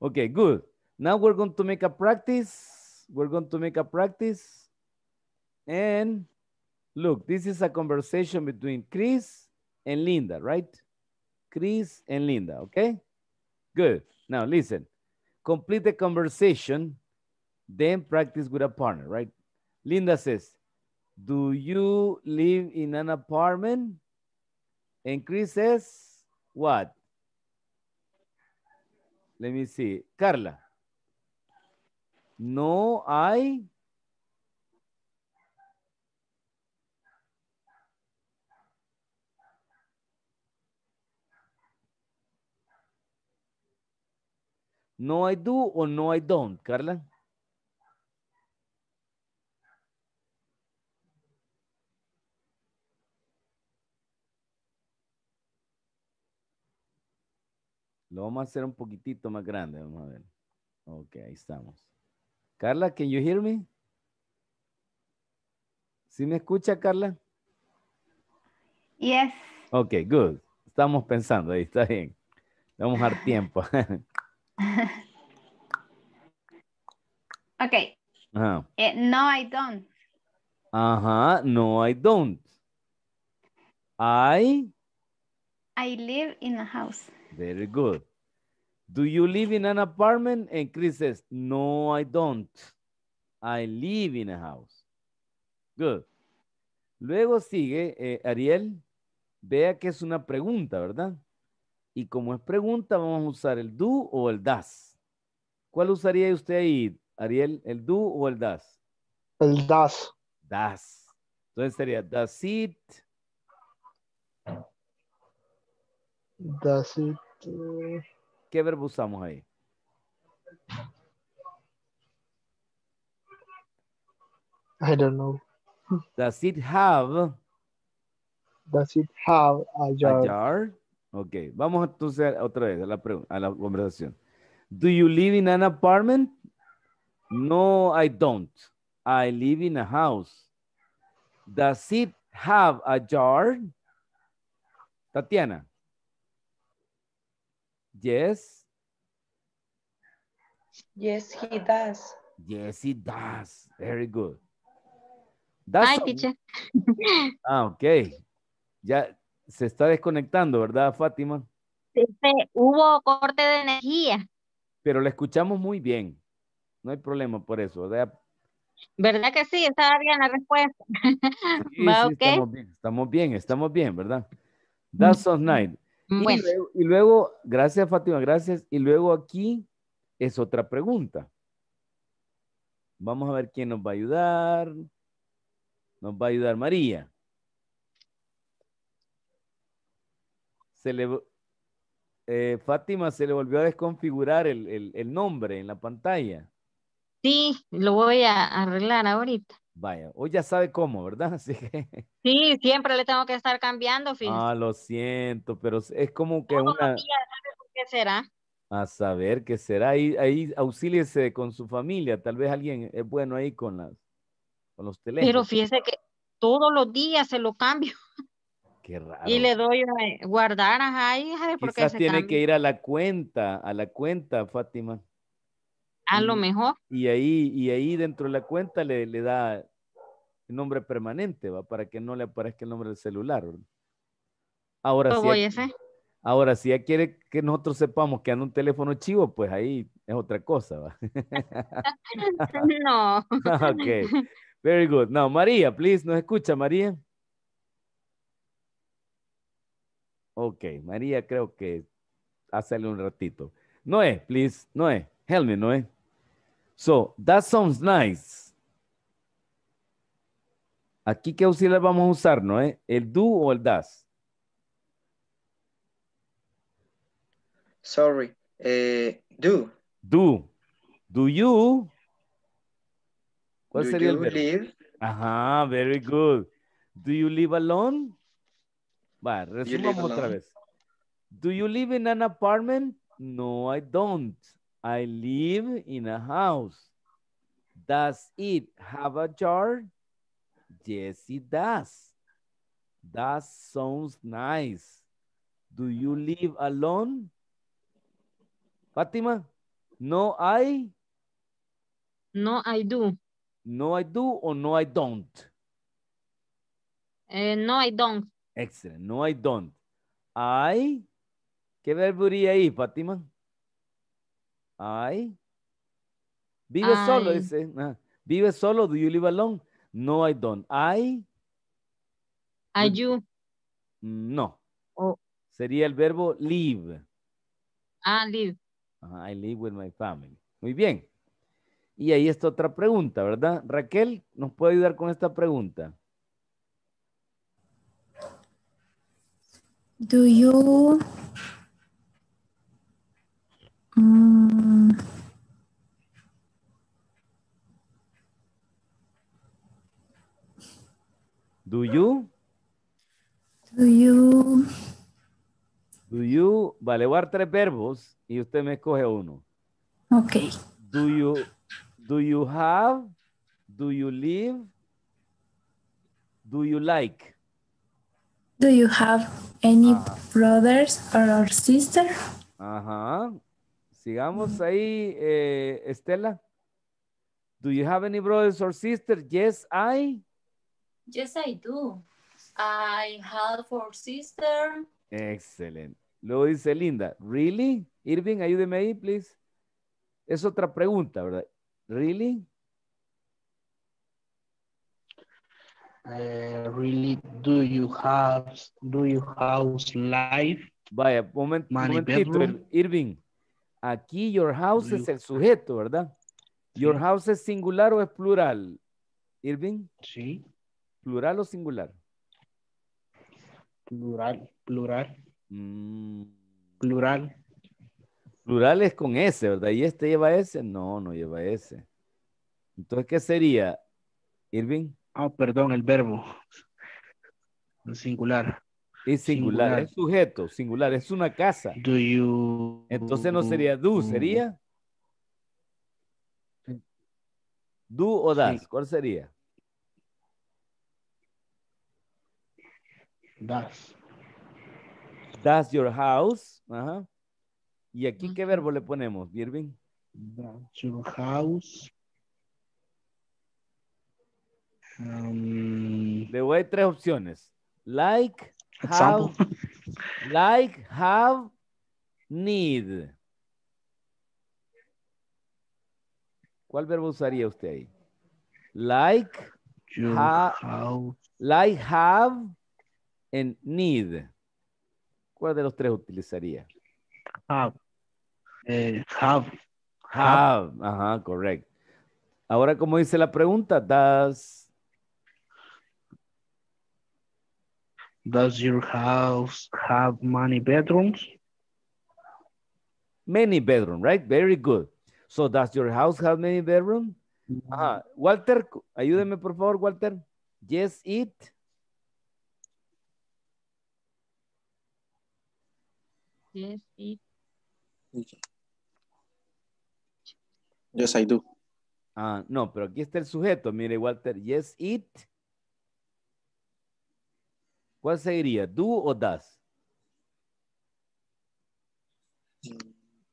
Okay, good. Now we're going to make a practice. We're going to make a practice. And look, this is a conversation between Chris and Linda, right? Chris and Linda, okay? Good. Now listen. Complete the conversation, then practice with a partner, right? Linda says, do you live in an apartment? And Chris says, what? Let me see. Carla. No, I No I do o no I don't, Carla. Lo vamos a hacer un poquitito más grande, vamos a ver. Ok, ahí estamos. Carla, can you hear me? ¿Sí me escucha, Carla? Yes. Ok, good. Estamos pensando, ahí está bien. Vamos a dar tiempo. okay. Eh, no, I don't. Ajá, no, I don't. I... I live in a house. Very good. Do you live in an apartment? And Chris says, no, I don't. I live in a house. Good. Luego sigue, eh, Ariel, vea que es una pregunta, ¿verdad? Y como es pregunta, vamos a usar el do o el das. ¿Cuál usaría usted ahí, Ariel? ¿El do o el das? El das. Das. Entonces sería, does it? Does it. Eh. ¿Qué verbo usamos ahí? I don't know. Does it have? Does it have a A jar? Ok, vamos entonces otra vez a la, a la conversación. Do you live in an apartment? No, I don't. I live in a house. Does it have a yard? Tatiana. Yes. Yes, he does. Yes, he does. Very good. That's teacher. ah, okay. Ya, se está desconectando, ¿verdad, Fátima? Sí, hubo corte de energía. Pero la escuchamos muy bien. No hay problema por eso. ¿verdad? ¿Verdad que sí? Estaba bien la respuesta. estamos, bien, estamos bien, ¿verdad? Mm, That's so night. Y, luego, y, luego, gracias Fátima, gracias. Y luego aquí es otra pregunta. Vamos a ver quién nos va a ayudar. Nos va a ayudar María. Eh, Fátima se le volvió a desconfigurar el, nombre en la pantalla. Sí, lo voy a arreglar ahorita. Vaya, hoy ya sabe cómo, ¿verdad? Así Sí, siempre le tengo que estar cambiando, fíjese. Ah, lo siento, pero es como que una. una... ¿Qué será? A saber qué será. Ahí, ahí auxíliese con su familia. Tal vez alguien es bueno ahí con, las, con los teléfonos. Pero fíjese que todos los días se lo cambio. Qué raro. Y le doy a eh, guardar, porque Quizás tiene que ir a la cuenta, a la cuenta, Fátima. A lo mejor. Y ahí, y ahí dentro de la cuenta le, da el nombre permanente, va, para que no le aparezca el nombre del celular. Ahora sí. Pues ahora, si ya quiere que nosotros sepamos que anda un teléfono chivo, pues ahí es otra cosa, va. no. ok. Very good. No, María, please, ¿nos escucha, María? Ok, María creo que hacerle un ratito. Noé, please, Noé, help me, Noé. So, that sounds nice. Aquí, ¿qué auxiliar vamos a usar, Noé? ¿El do o el das? Sorry, eh, do. Do. Do you? ¿Cuál sería el Ajá, very good. Do you live alone? resumamos otra vez. Do you live in an apartment? No, I don't. I live in a house. Does it have a yard? Yes, it does. That sounds nice. Do you live alone? Fatima? No, I? No, I do. No, I do or no, I don't? Uh, no, I don't. Excelente. No, hay don't. I. ¿Qué verbo iría ahí, Fátima? I. Vive solo, dice. Ah, vive solo, do you live alone? No, I don't. I. ¿Ayú? Mm, no. Oh. Sería el verbo live. Ah, live. I live with my family. Muy bien. Y ahí está otra pregunta, ¿verdad? Raquel, ¿nos puede ayudar con esta pregunta? Do you mm, Do you Do you Do you Vale, voy a tres verbos y usted me escoge uno. Okay. Do you Do you have Do you live Do you like Do you have any brothers or sister? Ajá. Sigamos ahí, Estela. Do you have any brothers or sisters? Yes, I. Yes, I do. I have four sisters. Excelente. Luego dice Linda, ¿really? Irving, ayúdeme ahí, please. Es otra pregunta, ¿verdad? ¿Really? Eh, really, do you have, do you house life? Vaya, moment, momentito, Irving. Aquí your house es el sujeto, ¿verdad? Your house es singular o es plural, Irving? Sí. ¿Plural o singular? Plural, plural. Mm. Plural. Plural es con S, ¿verdad? ¿Y este lleva S? No, no lleva S. Entonces, ¿qué sería, Irving? Ah, perdón, el verbo. Singular. Es singular, es sujeto, singular, es una casa. Do you... Entonces no sería do, mm. sería do o das, ¿cuál sería? Das. Das your house, ajá. ¿Y aquí qué verbo le ponemos, Irving? Das your house. Um, Le voy a tres opciones. Like, have, like, have, need. ¿Cuál verbo usaría usted ahí? Like, have. like, have, and need. ¿Cuál de los tres utilizaría? Have. Eh, have. Have. Ajá, correcto. Ahora, como dice la pregunta, das Does your house have many bedrooms? Many bedroom, right? Very good. So does your house have many bedrooms? Uh mm-hmm. -huh. Walter, ayúdeme por favor, Walter. Yes, it. Yes, it. Yes, I do. Ah, no, pero aquí está el sujeto. Mire, Walter, yes, it. ¿Cuál sería? ¿Do o das?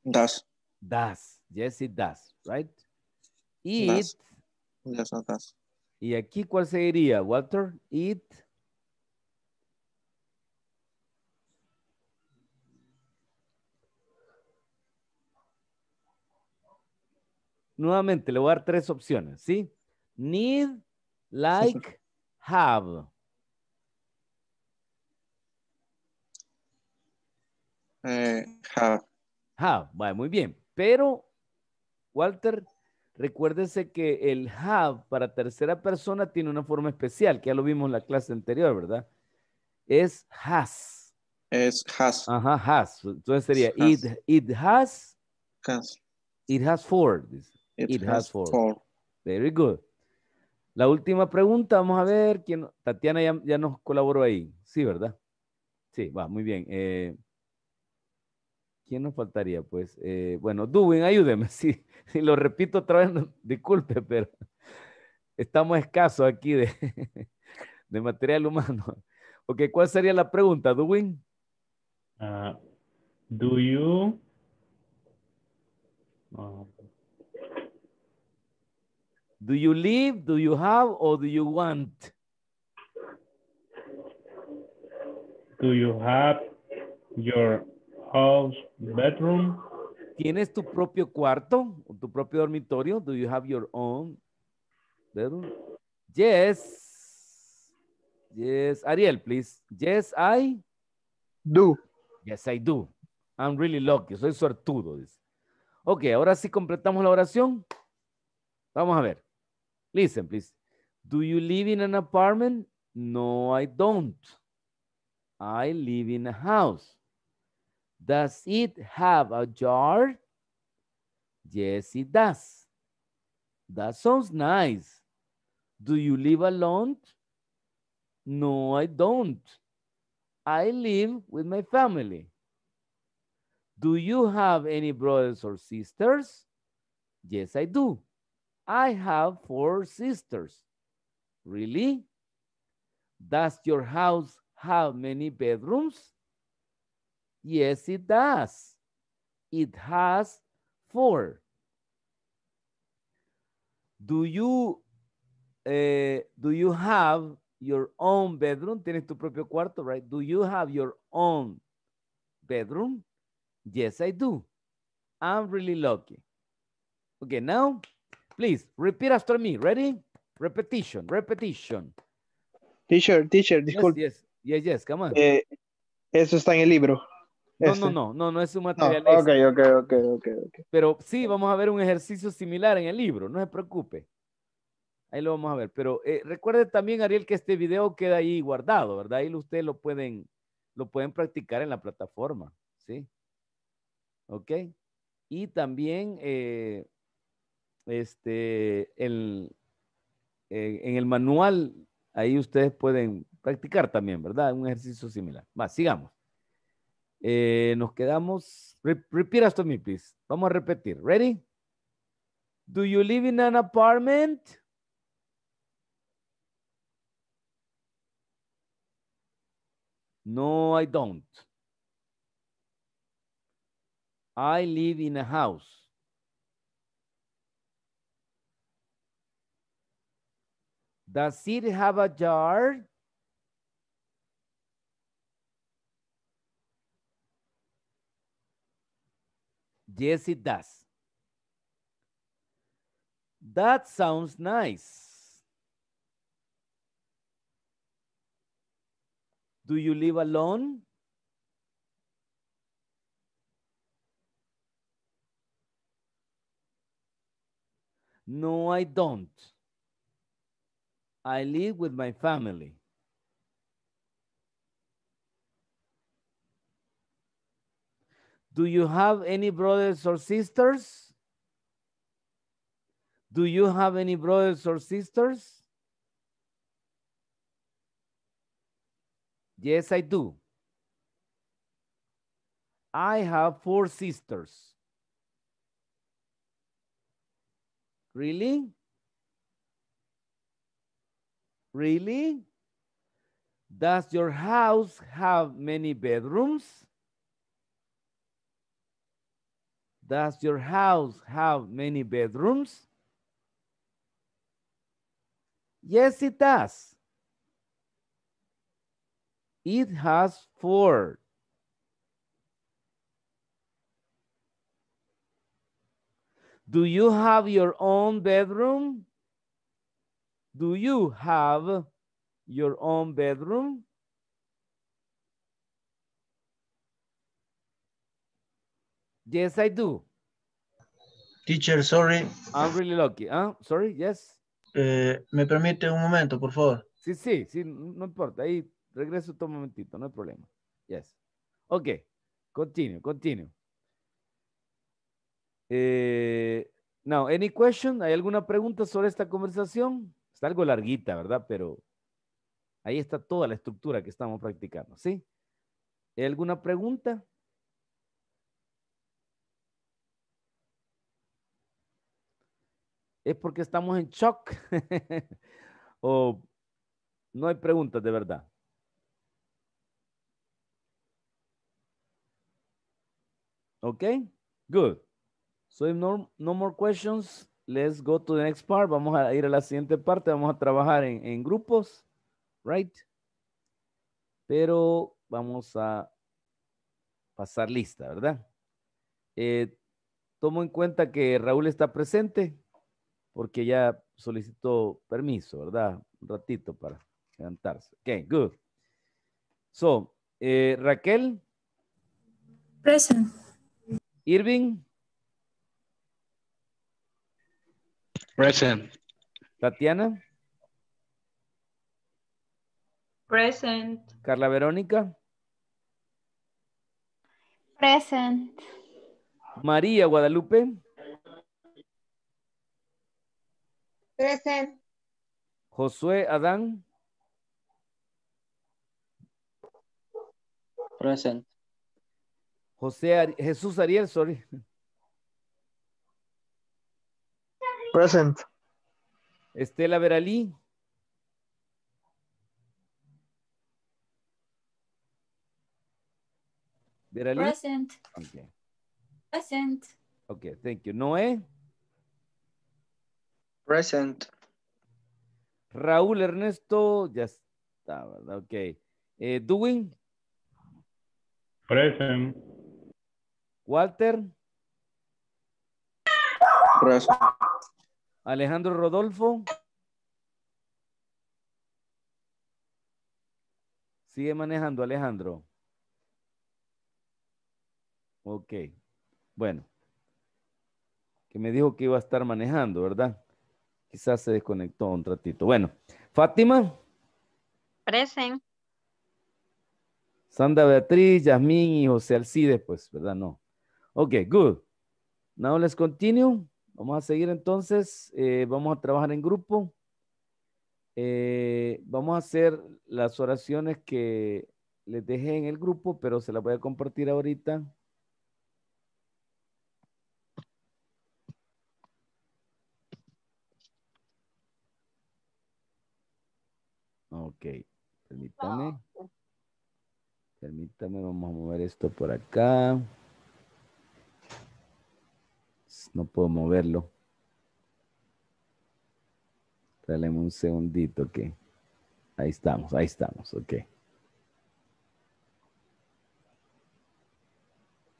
Das. Das. Yes, it does, right? It. Yes, it does. ¿Y aquí cuál sería, Walter? It. Nuevamente, le voy a dar tres opciones, ¿sí? Need, like, have. Eh, have. muy bien. Pero, Walter, recuérdese que el have para tercera persona tiene una forma especial, que ya lo vimos en la clase anterior, ¿verdad? Es has. Es has. Ajá, has. Entonces sería, It, it has. Has. It has four. It, has, four. Very good. La última pregunta, vamos a ver quién. Tatiana ya, ya nos colaboró ahí. Sí, ¿verdad? Sí, va, muy bien. Eh, ¿Quién nos faltaría? Pues, eh, bueno, Duwin, ayúdeme. Si, lo repito otra vez, disculpe, pero estamos escasos aquí de, material humano. Ok, ¿cuál sería la pregunta, Duwin? Ah, do you... do you live, do you have, or do you want? Do you have your house bedroom? ¿Tienes tu propio cuarto? ¿Tu propio dormitorio? Do you have your own bedroom? Yes. Yes. Ariel, please. Yes, I do. Yes, I do. I'm really lucky. Soy suertudo. Dice. Ok, ahora sí completamos la oración. Vamos a ver. Listen, please. Do you live in an apartment? No, I don't. I live in a house. Does it have a jar? Yes, it does. That sounds nice. Do you live alone? No, I don't. I live with my family. Do you have any brothers or sisters? Yes, I do. I have four sisters. Really? Does your house have many bedrooms? Yes, it does. It has four. Do you, eh, do you have your own bedroom? Tienes tu propio cuarto, right? Do you have your own bedroom? Yes, I do. I'm really lucky. Okay, now, please repeat after me. Ready? Repetition, repetition. Teacher, teacher, disculpe. Yes, yes, yes, come on. Eh, eso está en el libro. No, no, no, no, no es un material. ok, ok, ok, ok. Pero sí, vamos a ver un ejercicio similar en el libro, no se preocupe. Ahí lo vamos a ver. Pero eh, recuerde también, Ariel, que este video queda ahí guardado, ¿verdad? Ahí ustedes lo pueden, lo pueden practicar en la plataforma, ¿sí? ¿Ok? Y también, eh, este, el, eh, en el manual, ahí ustedes pueden practicar también, ¿verdad? Un ejercicio similar. Va, sigamos. Eh, nos quedamos. Re repeat mi me, please. Vamos a repetir. Ready? Do you live in an apartment? No, I don't. I live in a house. Does it have a yard? Yes, it does. That sounds nice. Do you live alone? No, I don't. I live with my family. Do you have any brothers or sisters? Do you have any brothers or sisters? Yes, I do. I have four sisters. Really? Really? Does your house have many bedrooms? Does your house have many bedrooms? Yes, it does. It has four. Do you have your own bedroom? Do you have your own bedroom? Yes, I do. Teacher, sorry. I'm really lucky. Ah, Sorry, yes. Eh, ¿Me permite un momento, por favor? Sí, sí, sí, no importa. Ahí regreso todo un momentito, no hay problema. Yes. Ok, continue, continue. No, eh, now, any question? ¿Hay alguna pregunta sobre esta conversación? Está algo larguita, ¿verdad? Pero ahí está toda la estructura que estamos practicando, ¿sí? ¿Hay alguna pregunta? es porque estamos en shock o no hay preguntas de verdad. Ok, good. So no, no more questions, let's go to the next part. Vamos a ir a la siguiente parte. Vamos a trabajar en, grupos, right? Pero vamos a pasar lista, ¿verdad? Eh, tomo en cuenta que Raúl está presente porque ya solicitó permiso, ¿verdad? Un ratito para levantarse. Ok, good. So, eh, Raquel. Present. Irving. Present. Tatiana. Present. Carla Verónica. Present. María Guadalupe. Present. Josué Adán. Present. José Jesús Ariel, sorry. Present. Estela Veralí. Veralí. Present. Okay. Present. Okay, thank you. Noé. Present. Raúl Ernesto, ya está, ¿verdad? Ok. Eh, Present. Walter. Present. Alejandro Rodolfo. Sigue manejando, Alejandro. Ok. Bueno. Que me dijo que iba a estar manejando, ¿verdad? Quizás se desconectó un ratito. Bueno, Fátima. Present. Sandra Beatriz, Yasmín y José Alcides, pues, ¿verdad? No. Ok, good. Now let's continue. Vamos a seguir entonces. Eh, vamos a trabajar en grupo. Eh, vamos a hacer las oraciones que les dejé en el grupo, pero se las voy a compartir ahorita. Ok, permítame. Permítame, vamos a mover esto por acá. No puedo moverlo. Dale un segundito que... Ahí estamos, ahí estamos, ok.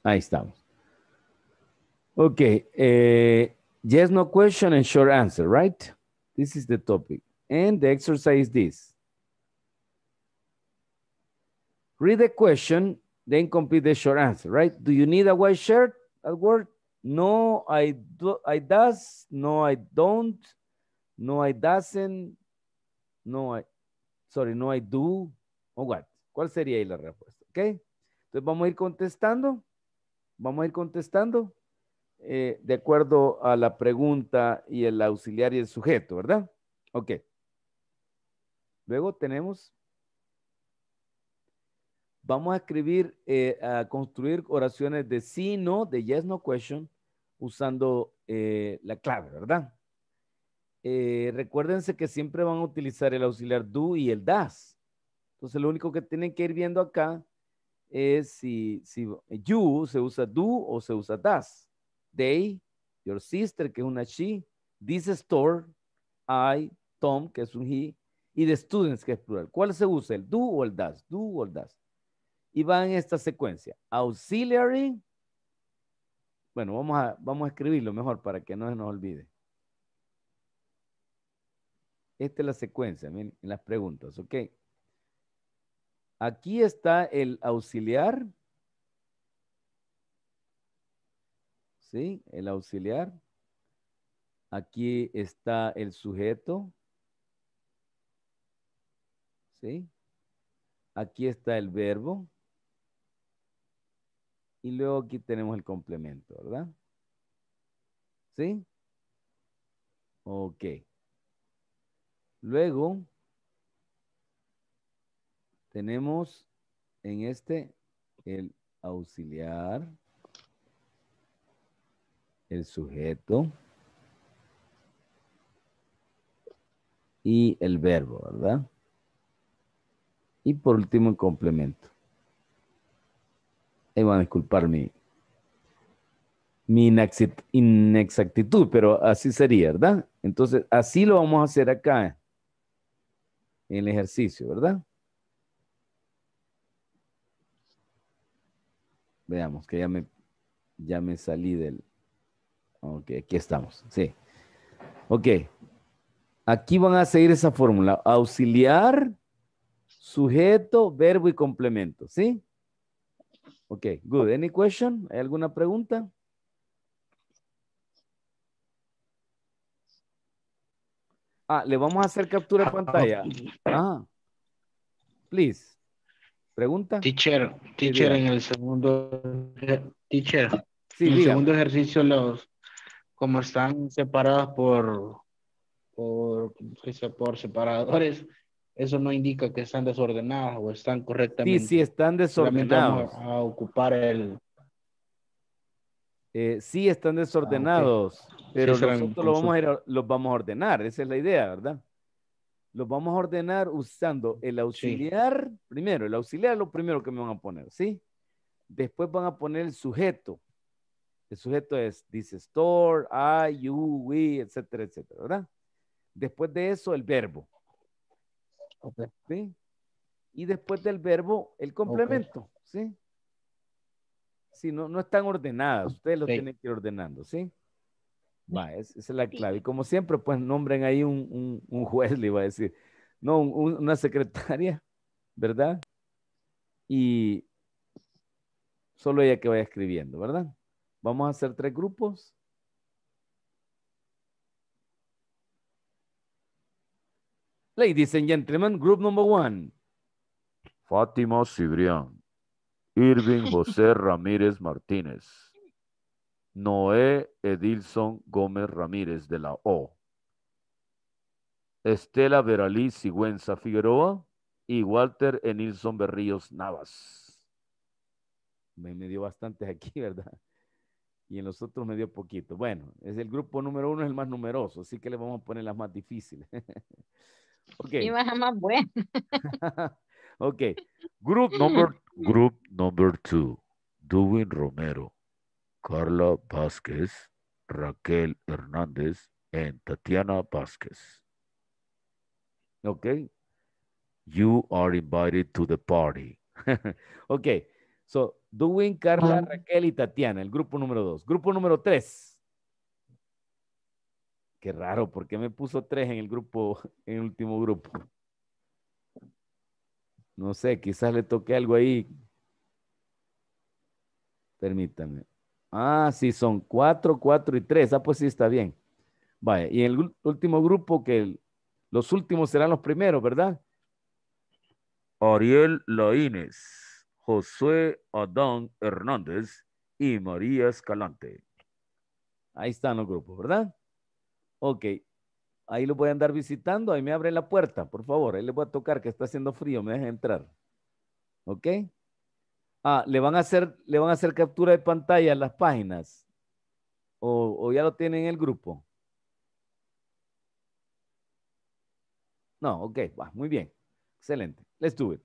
Ahí estamos. Ok. Eh, yes, no question and short answer, right? This is the topic. And the exercise is this. Read the question, then complete the short answer, right? Do you need a white shirt at work? No, I do. I does. No, I don't. No, I doesn't. No, I. Sorry, no, I do. O what? ¿Cuál sería ahí la respuesta? ¿Ok? Entonces vamos a ir contestando. Vamos a ir contestando eh, de acuerdo a la pregunta y el auxiliar y el sujeto, ¿verdad? Ok. Luego tenemos Vamos a escribir, eh, a construir oraciones de sí, no, de yes, no question, usando eh, la clave, ¿verdad? Eh, recuérdense que siempre van a utilizar el auxiliar do y el das. Entonces, lo único que tienen que ir viendo acá es si, si you se usa do o se usa das. They, your sister, que es una she, this store, I, Tom, que es un he, y the students, que es plural. ¿Cuál se usa, el do o el das? Do o el das y va en esta secuencia. Auxiliary. Bueno, vamos a, vamos a escribirlo mejor para que no se nos olvide. Esta es la secuencia, miren, en las preguntas, ¿ok? Aquí está el auxiliar. ¿Sí? El auxiliar. Aquí está el sujeto. ¿Sí? Aquí está el verbo. Y luego aquí tenemos el complemento, ¿verdad? ¿Sí? Ok. Luego tenemos en este el auxiliar, el sujeto y el verbo, ¿verdad? Y por último el complemento ahí van a disculpar mi, inexactitud, pero así sería, ¿verdad? Entonces, así lo vamos a hacer acá en el ejercicio, ¿verdad? Veamos, que ya me, ya me salí del... Ok, aquí estamos, sí. Ok, aquí van a seguir esa fórmula, auxiliar, sujeto, verbo y complemento, ¿sí? Ok, good. Any question? ¿Hay alguna pregunta? Ah, le vamos a hacer captura de ah, pantalla. Ah, please. Pregunta. Teacher, teacher, en el segundo, teacher, sí, en el segundo ejercicio los, como están separados por, por separadores, eso no indica que están desordenados o están correctamente. Sí, eh, sí, están desordenados. Ah, a, ocupar el. sí, están desordenados, pero nosotros los vamos, a ordenar, esa es la idea, ¿verdad? Los vamos a ordenar usando el auxiliar, primero, el auxiliar es lo primero que me van a poner, ¿sí? Después van a poner el sujeto. El sujeto es, dice, store, I, you, we, etcétera, etcétera, ¿verdad? Después de eso, el verbo. Y después del verbo, el complemento, ¿sí? Si no, no están ordenadas, ustedes lo tienen que ir ordenando, ¿sí? Va, esa es la clave. como siempre, pues nombren ahí un, un, juez, le iba a decir, no, una secretaria, ¿verdad? Y solo ella que vaya escribiendo, ¿verdad? Vamos a hacer tres grupos Ladies and gentlemen, group number one. Fátima Cibrián, Irving José Ramírez Martínez, Noé Edilson Gómez Ramírez de la O, Estela Veralí Sigüenza Figueroa y Walter Enilson Berríos Navas. Me, dio bastante aquí, ¿verdad? Y en los otros me dio poquito. Bueno, es el grupo número uno, es el más numeroso, así que le vamos a poner las más difíciles. Okay. más bueno. okay. Group number group number two. Duwin Romero, Carla Vázquez, Raquel Hernández, and Tatiana Vázquez. Okay. You are invited to the party. okay. So, Duwin, Carla, ah. Raquel y Tatiana, el grupo número dos. Grupo número tres. Qué raro, ¿por qué me puso tres en el grupo, en el último grupo? No sé, quizás le toqué algo ahí. Permítanme. Ah, sí, son cuatro, cuatro y tres. Ah, pues sí, está bien. Vaya, y el último grupo que los últimos serán los primeros, ¿verdad? Ariel Laínez, Josué Adán Hernández y María Escalante. Ahí están los grupos, ¿verdad? Ok, ahí lo voy a andar visitando, ahí me abre la puerta, por favor, ahí le voy a tocar que está haciendo frío, me deja entrar. ¿Ok? Ah, ¿le van a hacer, le van a hacer captura de pantalla a las páginas? ¿O, ¿O, ya lo tienen en el grupo? No, ok, va, muy bien. Excelente. Let's do it.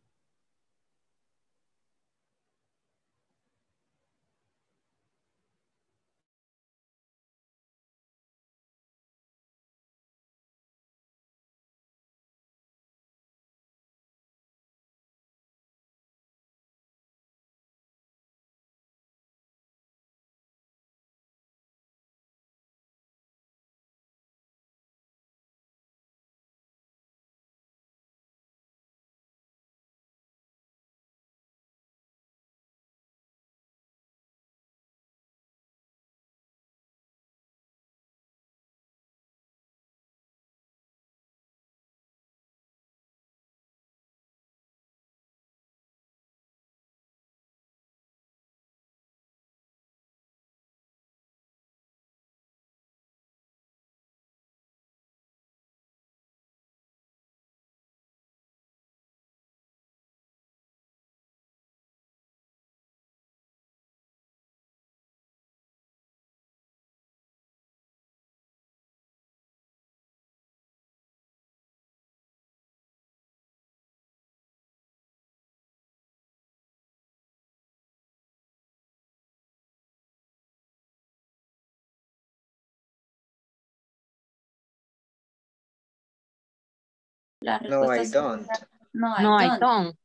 La no, I don't. no, I no, don't. I don't.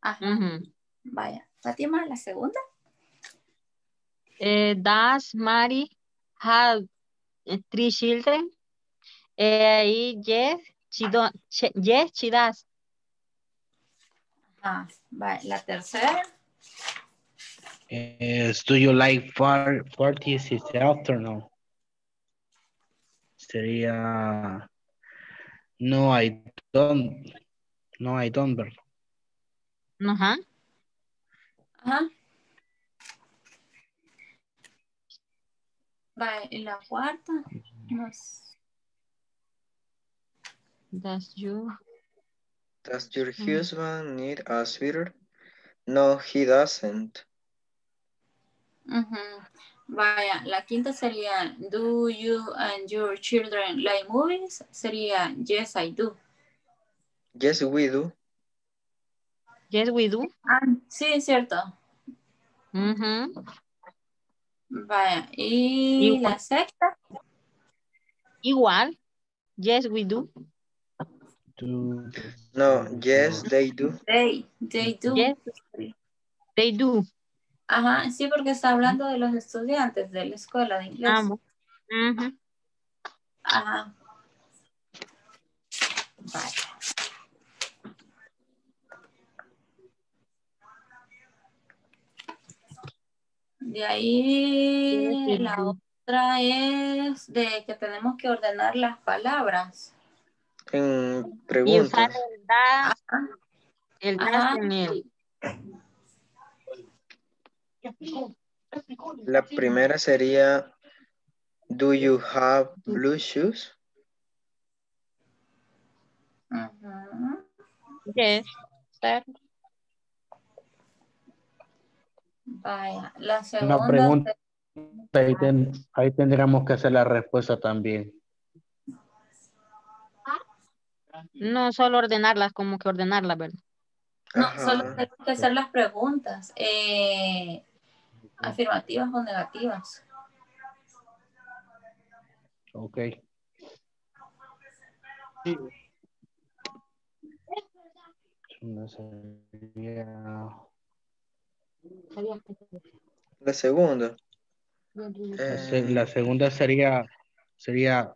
Ajá. Vaya. Fátima, la segunda. Eh, does Mary have eh, three children? Eh, yes, she don't, she, yes, she does. Ah, vale. La tercera. Yes, eh, do you like far, parties in the afternoon? Sería, no, I no, I don't, verb. Ajá. Ajá. Va en la cuarta. Does you... Does your mm. husband need a sweater? No, he doesn't. Uh Vaya, la quinta sería, do you and your children like movies? Sería, yes, I do. Yes, we do. Yes, we do. Ah, sí, es cierto. Vaya, ¿y la sexta? Igual. Yes, we do. No, yes, they do. They, they do. Yes, they do. Ajá, sí, porque está hablando de los estudiantes de la escuela de inglés. Vamos. Ajá. De ahí la otra es de que tenemos que ordenar las palabras. En preguntas. el el La primera sería Do you have blue shoes? Yes, pregunta. Ahí, tendríamos que hacer la respuesta también. No solo ordenarlas, como que ordenarlas, ¿verdad? No, solo tenemos que hacer las preguntas. Eh, afirmativas o negativas. Ok. La segunda. Eh, la segunda sería, sería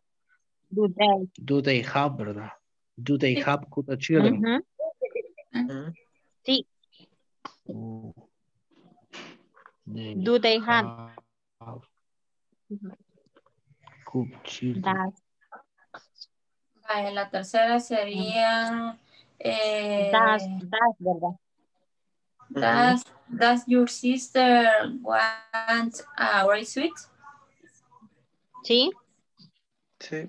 do they, do they have, ¿verdad? Do they sí. have good children? Uh -huh. Sí. Oh. They do they have, have good children? la tercera sería... Eh, das, das, ¿verdad? Does, does your sister want a rice sweet? Sí. Sí.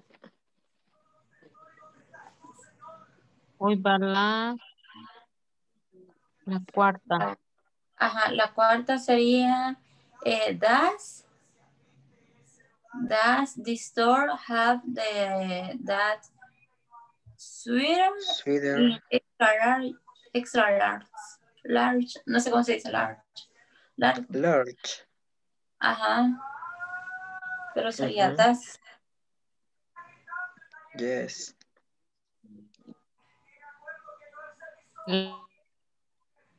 Hoy va la, la cuarta. Ajá, la cuarta sería, eh, does, does the store have the, that sweater, extra large? Extra large? large, no sé cómo se dice large. Large. large. Ajá. Pero sería das. Yes.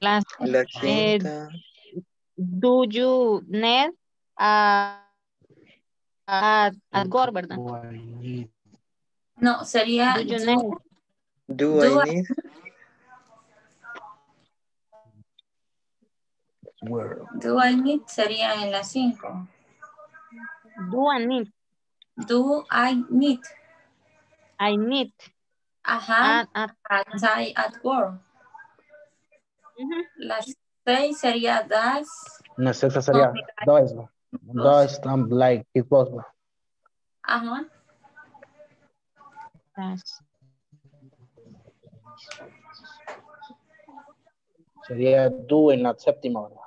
La, La eh, quinta. do you need a, a, a ¿verdad? No, sería do you need. Do, I need? Where? Do I need sería en la 5. Do I need. Do I need. I need. Ajá. hand at, a tie at work. Uh -huh. La 6 sería das. La 6 sería does. Does and like it was. Pues, Ajá. Das. Sería do en la séptima hora.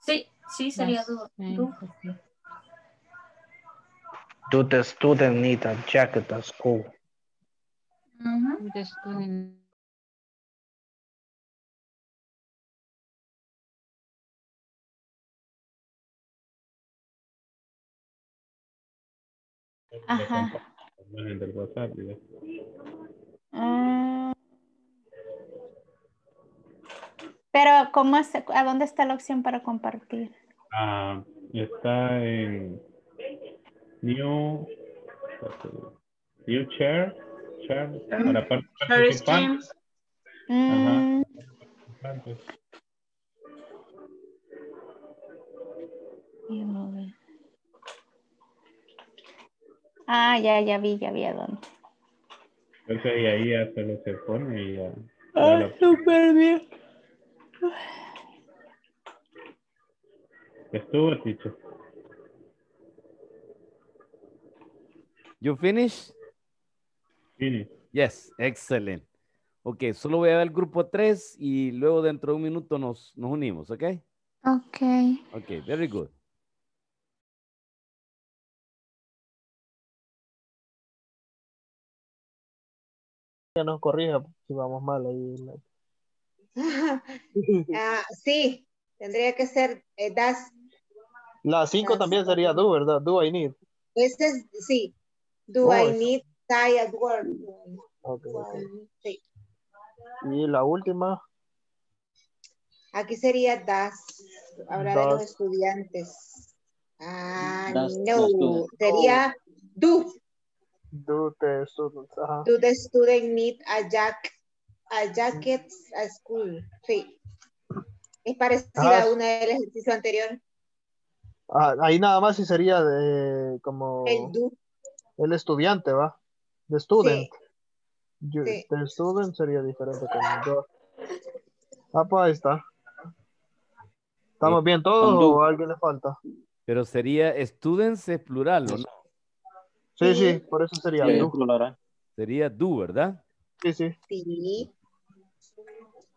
Sí, sí, sería do. do. Do the student need a jacket at school? Mm -hmm. The student Ajá. Del WhatsApp, ah. Pero, ¿cómo es, ¿a dónde está la opción para compartir? Ah, está en New, new Share, share mm, para participantes. Mm. Ah, ya, ya vi, ya vi a dónde. Entonces, y ahí ya lo se pone y ya. Ah, súper bien. Estuvo, dicho. You finish? Finish. Yes, Excelente Ok, solo voy a ver el grupo 3 y luego dentro de un minuto nos, nos unimos, ¿ok? Ok. Ok, very good. Ya nos corrija si vamos mal ahí. Ah, sí, tendría que ser eh, das. La 5 también sería do, ¿verdad? Do I need. Ese es, sí. Do oh, I need tie Sí. Y la última. Aquí sería das. Hablar de los estudiantes. Ah, no. sería do. Do the students. student need a Jack a jackets a school. Sí. Es parecida ah, a una del ejercicio anterior. Ah, ahí nada más sí sería de como el, estudiante, ¿va? The student. El The student sería diferente Ah, pues ahí está. ¿Estamos eh, bien todos o alguien le falta? Pero sería students es plural, ¿o no? Sí, sí, por eso sería Sería do, ¿verdad? Sí, sí. Sí.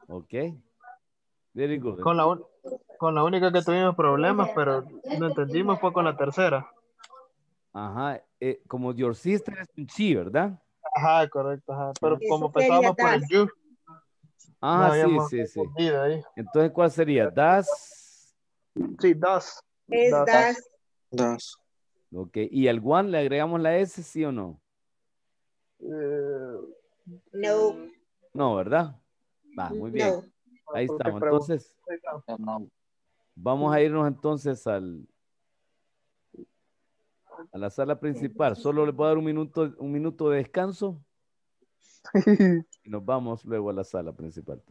Ok. Con la, con la única que tuvimos problemas, pero no entendimos fue con la tercera. Ajá, eh, como your sister es un chi, ¿verdad? Ajá, correcto, Pero como pensábamos por el you. Ah, sí, sí, sí. Entonces, ¿cuál sería? Das. Sí, das. das. das. Ok, ¿y al one le agregamos la S, sí o no? Eh, no. No, ¿verdad? muy bien. Ahí estamos. Entonces, vamos a irnos entonces al a la sala principal. Solo les voy a dar un minuto, un minuto de descanso. Y nos vamos luego a la sala principal.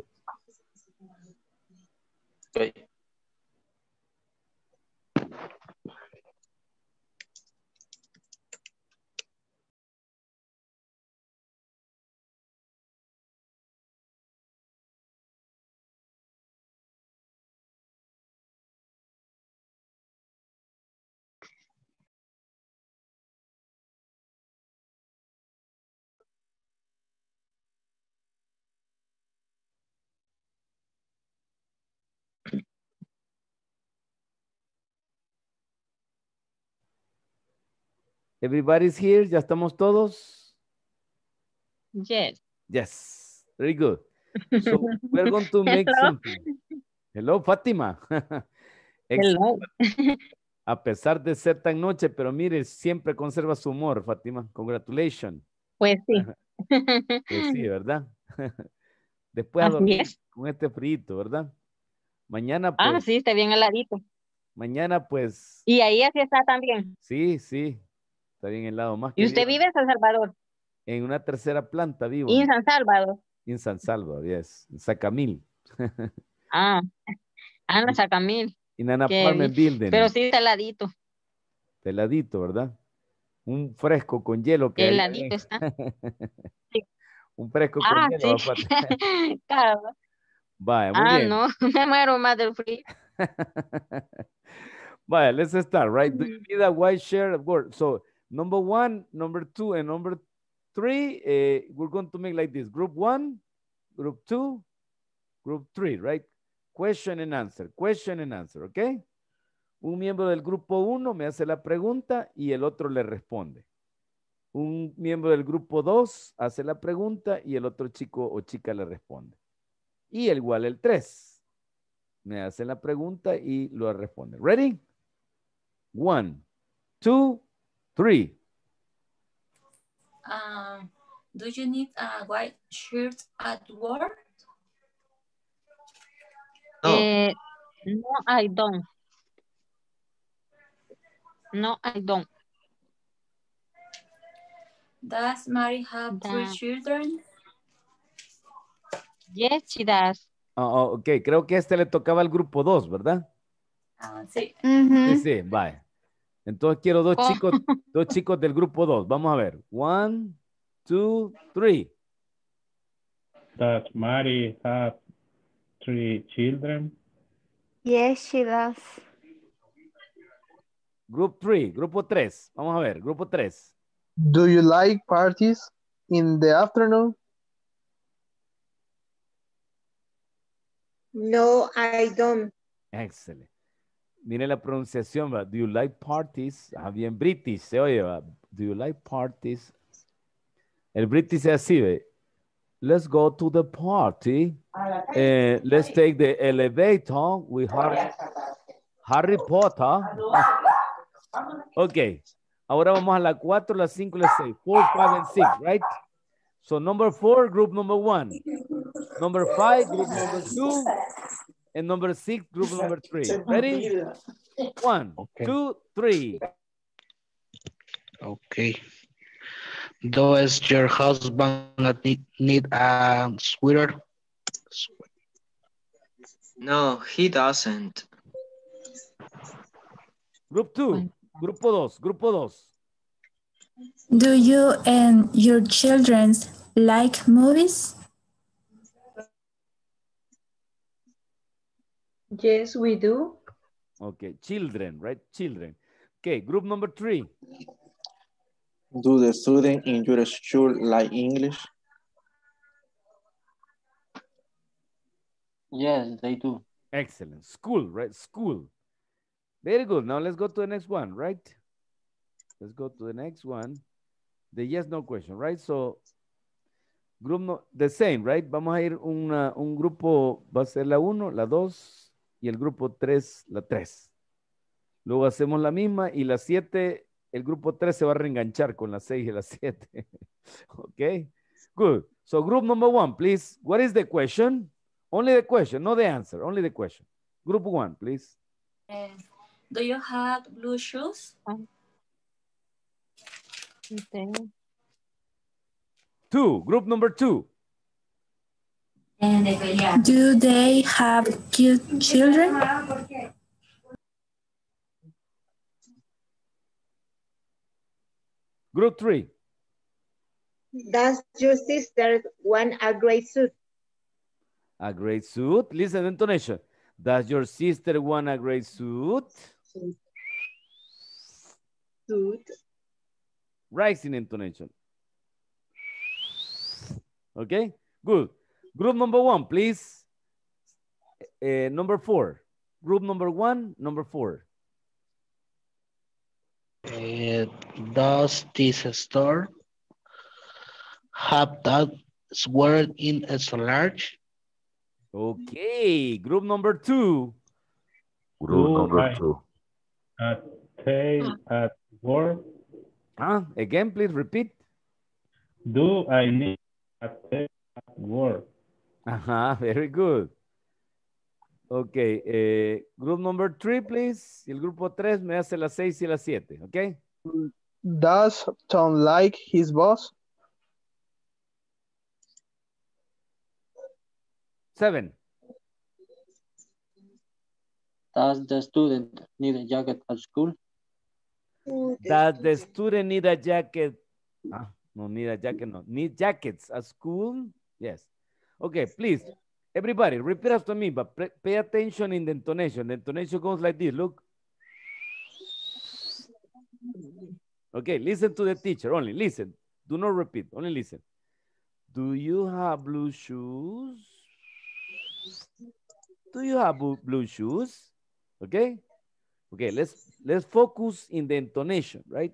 Everybody's here. ¿Ya estamos todos? Yes. Yes. Very good. So we're going to make something. Hello, Fátima. Hello. A pesar de ser tan noche, pero mire, siempre conserva su humor, Fátima. Congratulations. Pues sí. pues sí, ¿verdad? Después a dormir con este frito, ¿verdad? Mañana ah, pues, Ah, sí, está bien heladito. Mañana pues. Y ahí así está también. Sí, sí. Está bien el lado más. ¿Y usted vive en San Salvador? En una tercera planta vivo. ¿Y en San Salvador? En San Salvador, yes. En Sacamil. ah, ah, en Sacamil. En Apartment Building. Pero sí, teladito. Teladito, ¿verdad? Un fresco con hielo que. Teladito está. Un fresco con ah, hielo. Sí. claro. Vaya, muy ah, no, me muero más del frío. Vaya, let's start, right? Mm. Do you need a white share Of So, Number one, number two, and number three, eh, we're going to make like this. Group one, group two, group three, right? Question and answer, question and answer, okay? Un miembro del grupo uno me hace la pregunta y el otro le responde. Un miembro del grupo dos hace la pregunta y el otro chico o chica le responde. Y el igual el tres. Me hace la pregunta y lo responde. Ready? One, two, Three. Um, do you need a white shirt at work? Eh, no. I don't. No, I don't. Does Mary have two children? Yes, she does. Ah, oh, ok, creo que este le tocaba al grupo dos, ¿verdad? Ah, mm-hmm. sí. Sí, sí, entonces quiero dos oh. chicos, dos chicos del grupo 2. Vamos a ver. One, two, three. Does Mary have three children? Yes, she does. 3, grupo 3. Vamos a ver, grupo 3. Do you like parties in the afternoon? No, I don't. Excelente. Miren la pronunciación, ¿va? Do you like parties? Ah, bien british, se oye, Do you like parties? El british es así, ¿ve? Let's go to the party. Eh, let's take the elevator with Harry, Harry Potter. ok. Ahora vamos a la 4, la 5, la 6. 4, 5, and 6, right? So number 4, group number 1. Number 5, group number 2. and number six, group number three. Ready? One, okay. two, three. Okay. Does your husband need a sweater? No, he doesn't. Group two, grupo dos, grupo dos. Do you and your children like movies? Yes, we do. Okay, children, right? Children. Okay, group number three. Do the students in your school like English? Yes, they do. Excellent. School, right? School. Very good. Now let's go to the next one, right? Let's go to the next one. The yes, no question, right? So, group no, the same, right? Vamos a ir una, un grupo, va a ser la uno, la dos y el grupo 3 la 3. Luego hacemos la misma y la 7, el grupo 3 se va a reenganchar con la 6 y la 7. ok, good. So group number one, please. What is the question? Only the question, no the answer, only the question. Group one, please. Eh, do you have blue shoes? Two, group number two. Do they have cute children? Group three. Does your sister want a gray suit? A gray suit? Listen, intonation. Does your sister want a gray suit? Suit. Rising intonation. Okay, good. Group number one, please. Uh, number four. Group number one, number four. Uh, does this store have that word in as large? Okay, group number two. Group number two. A tail at work. Huh? Again, please repeat. Do I need a tail at work? Ajá, very good. Ok, eh, group number three, please. el grupo tres me hace las seis y las siete, ok? Does Tom like his boss? Seven. Does the student need a jacket at school? Does the student need a jacket? Ah, no, need a jacket, no. Need jackets at school? Yes. Okay, please, everybody, repeat after me, but pay attention in the intonation. The intonation goes like this, look. Okay, listen to the teacher, only listen. Do not repeat, only listen. Do you have blue shoes? Do you have blue shoes? Okay? Okay, let's let's focus in the intonation, right?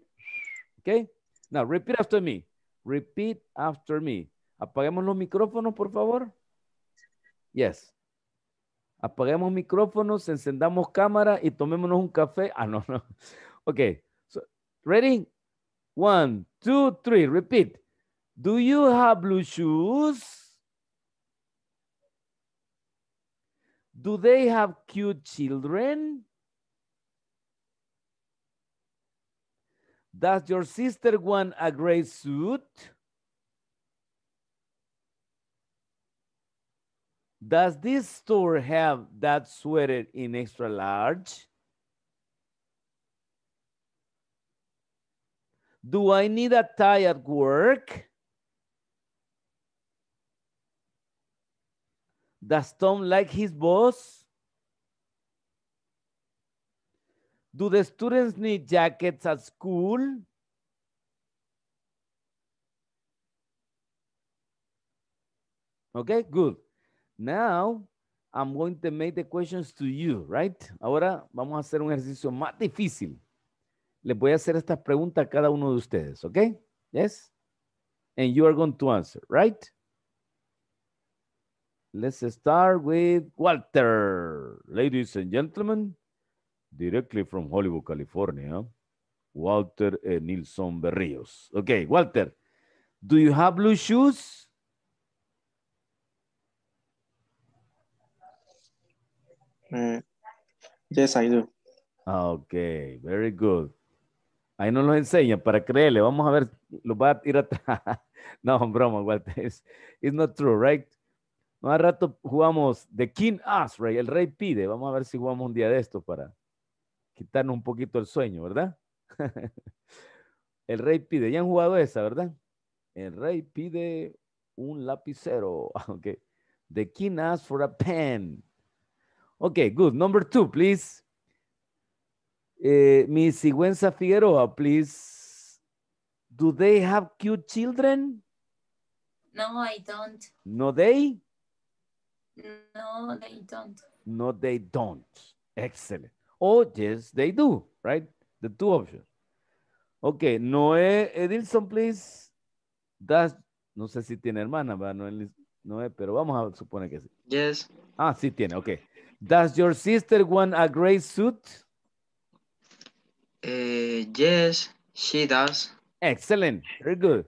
Okay? Now repeat after me. Repeat after me. Apaguemos los micrófonos, por favor. Yes. Apaguemos micrófonos, encendamos cámara y tomémonos un café. Ah, no, no. Ok. So, ready? One, two, three. Repeat. Do you have blue shoes? Do they have cute children? Does your sister want a gray suit? Does this store have that sweater in extra large? Do I need a tie at work? Does Tom like his boss? Do the students need jackets at school? Okay, good. Now, I'm going to make the questions to you, right? Ahora vamos a hacer un ejercicio más difícil. Les voy a hacer estas preguntas a cada uno de ustedes, ¿ok? Yes? And you are going to answer, right? Let's start with Walter. Ladies and gentlemen, directly from Hollywood, California, Walter eh, Nilsson Berrios. Ok, Walter, do you have blue shoes? sí, mm. yes, I do. Ah, ok, very good. Ahí nos los enseña para creerle. Vamos a ver, lo va a tirar atrás. no, broma, Walter. It's, it's not true, right? No, rato jugamos The King Asks, Rey. El rey pide. Vamos a ver si jugamos un día de esto para quitarnos un poquito el sueño, ¿verdad? el rey pide. Ya han jugado esa, ¿verdad? El rey pide un lapicero. Okay. The King As for a pen. Okay, good. Number two, please. Eh, Miss Sigüenza Figueroa, please. Do they have cute children? No, I don't. No, they? No, they don't. No, they don't. Excellent. Oh, yes, they do, right? The two options. Okay, Noé Edilson, please. Does. no sé si tiene hermana, pero vamos a suponer que sí. Yes. Ah, sí tiene, okay. Does your sister want a gray suit? Uh, yes, she does. Excellent. Very good.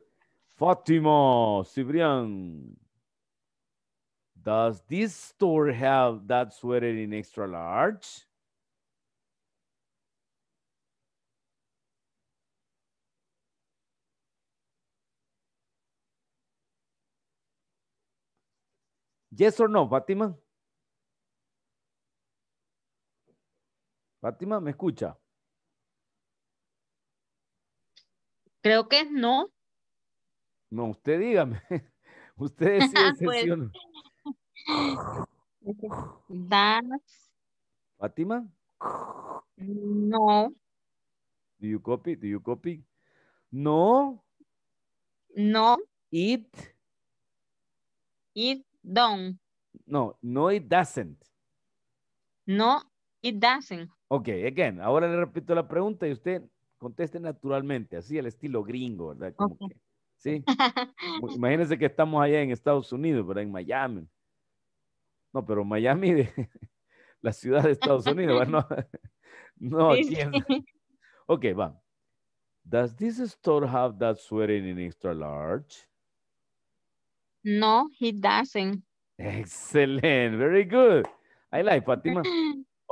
Fatima Cibrian. Does this store have that sweater in extra large? Yes or no, Fatima? Fátima, ¿me escucha? Creo que no. No, usted dígame. Usted decide pues, Fátima? No. Do you copy? Do you copy? No. No. It. It don't. No, no it doesn't. No, it doesn't. Ok, again, ahora le repito la pregunta y usted conteste naturalmente, así al estilo gringo, ¿verdad? sí. Imagínense que estamos allá en Estados Unidos, pero en Miami. No, pero Miami, de, la ciudad de Estados Unidos, ¿verdad? No, no Ok, va. Does this store have that sweater in extra large? No, he doesn't. Excellent, very good. I like, Fatima.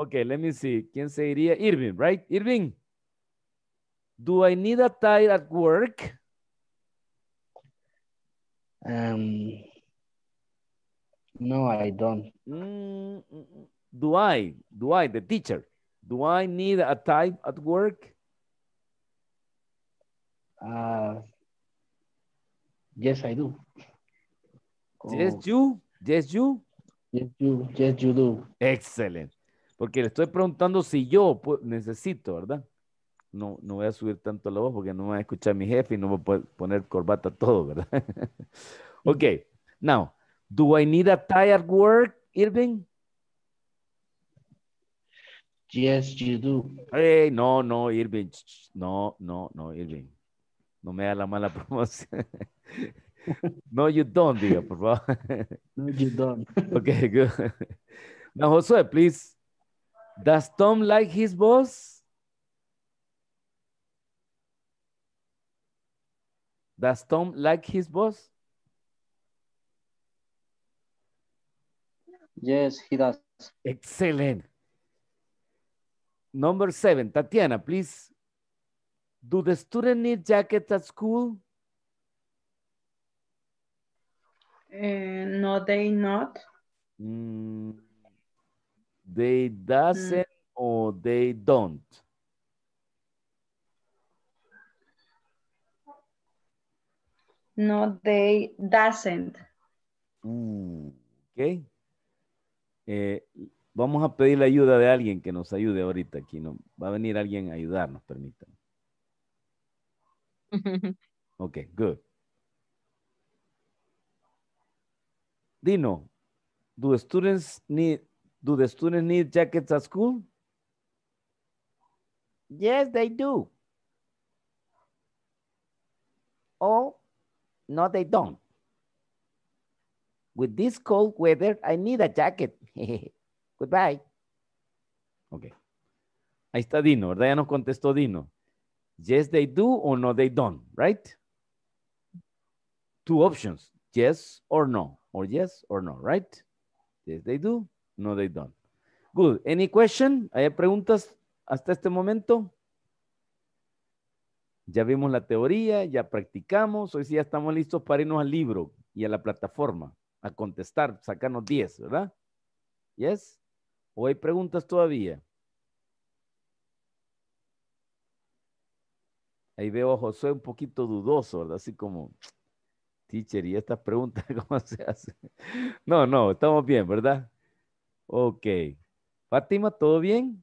Okay, let me see. ¿Quién se iría? Irving, right? Irving, do I need a tie at work? Um, no, I don't. Mm, mm, mm, do I? Do I, the teacher? Do I need a tie at work? Uh, yes, I do. Yes, oh. you? Yes, you? Yes, you. Yes, you do. Excellent. Porque le estoy preguntando si yo necesito, ¿verdad? No, no voy a subir tanto la voz porque no me va a escuchar mi jefe y no voy a poner corbata todo, ¿verdad? ok, now, do I need a tie at work, Irving? Yes, you do. Hey, no, no, Irving. No, no, no, Irving. No me da la mala promoción. no, you don't, diga, por favor. no, you don't. okay, good. Now, Josué, please Does Tom like his boss? Does Tom like his boss? Yes, he does. Excellent. Number seven, Tatiana, please. Do the student need jackets at school? Eh, no, they not. Mm. They doesn't mm. or they don't. No, they doesn't. Mm, okay. Eh, vamos a pedir la ayuda de alguien que nos ayude ahorita aquí. ¿no? Va a venir alguien a ayudarnos, permítanme. ok, good. Dino, do students need Do the students need jackets at school? Yes, they do. Or no, they don't. With this cold weather, I need a jacket. Goodbye. Ok. Ahí está Dino, ¿verdad? Ya nos contestó Dino. Yes, they do or no, they don't, right? Two options, yes or no, or yes or no, right? Yes, they do. No, they don't. Good. Any question? ¿Hay preguntas hasta este momento? Ya vimos la teoría, ya practicamos. Hoy sí ya estamos listos para irnos al libro y a la plataforma a contestar, sacarnos 10, ¿verdad? ¿Yes? ¿O hay preguntas todavía? Ahí veo a José un poquito dudoso, ¿verdad? Así como, teacher, ¿y estas preguntas cómo se hacen? No, no, estamos bien, ¿verdad? Ok. Fátima, ¿todo bien?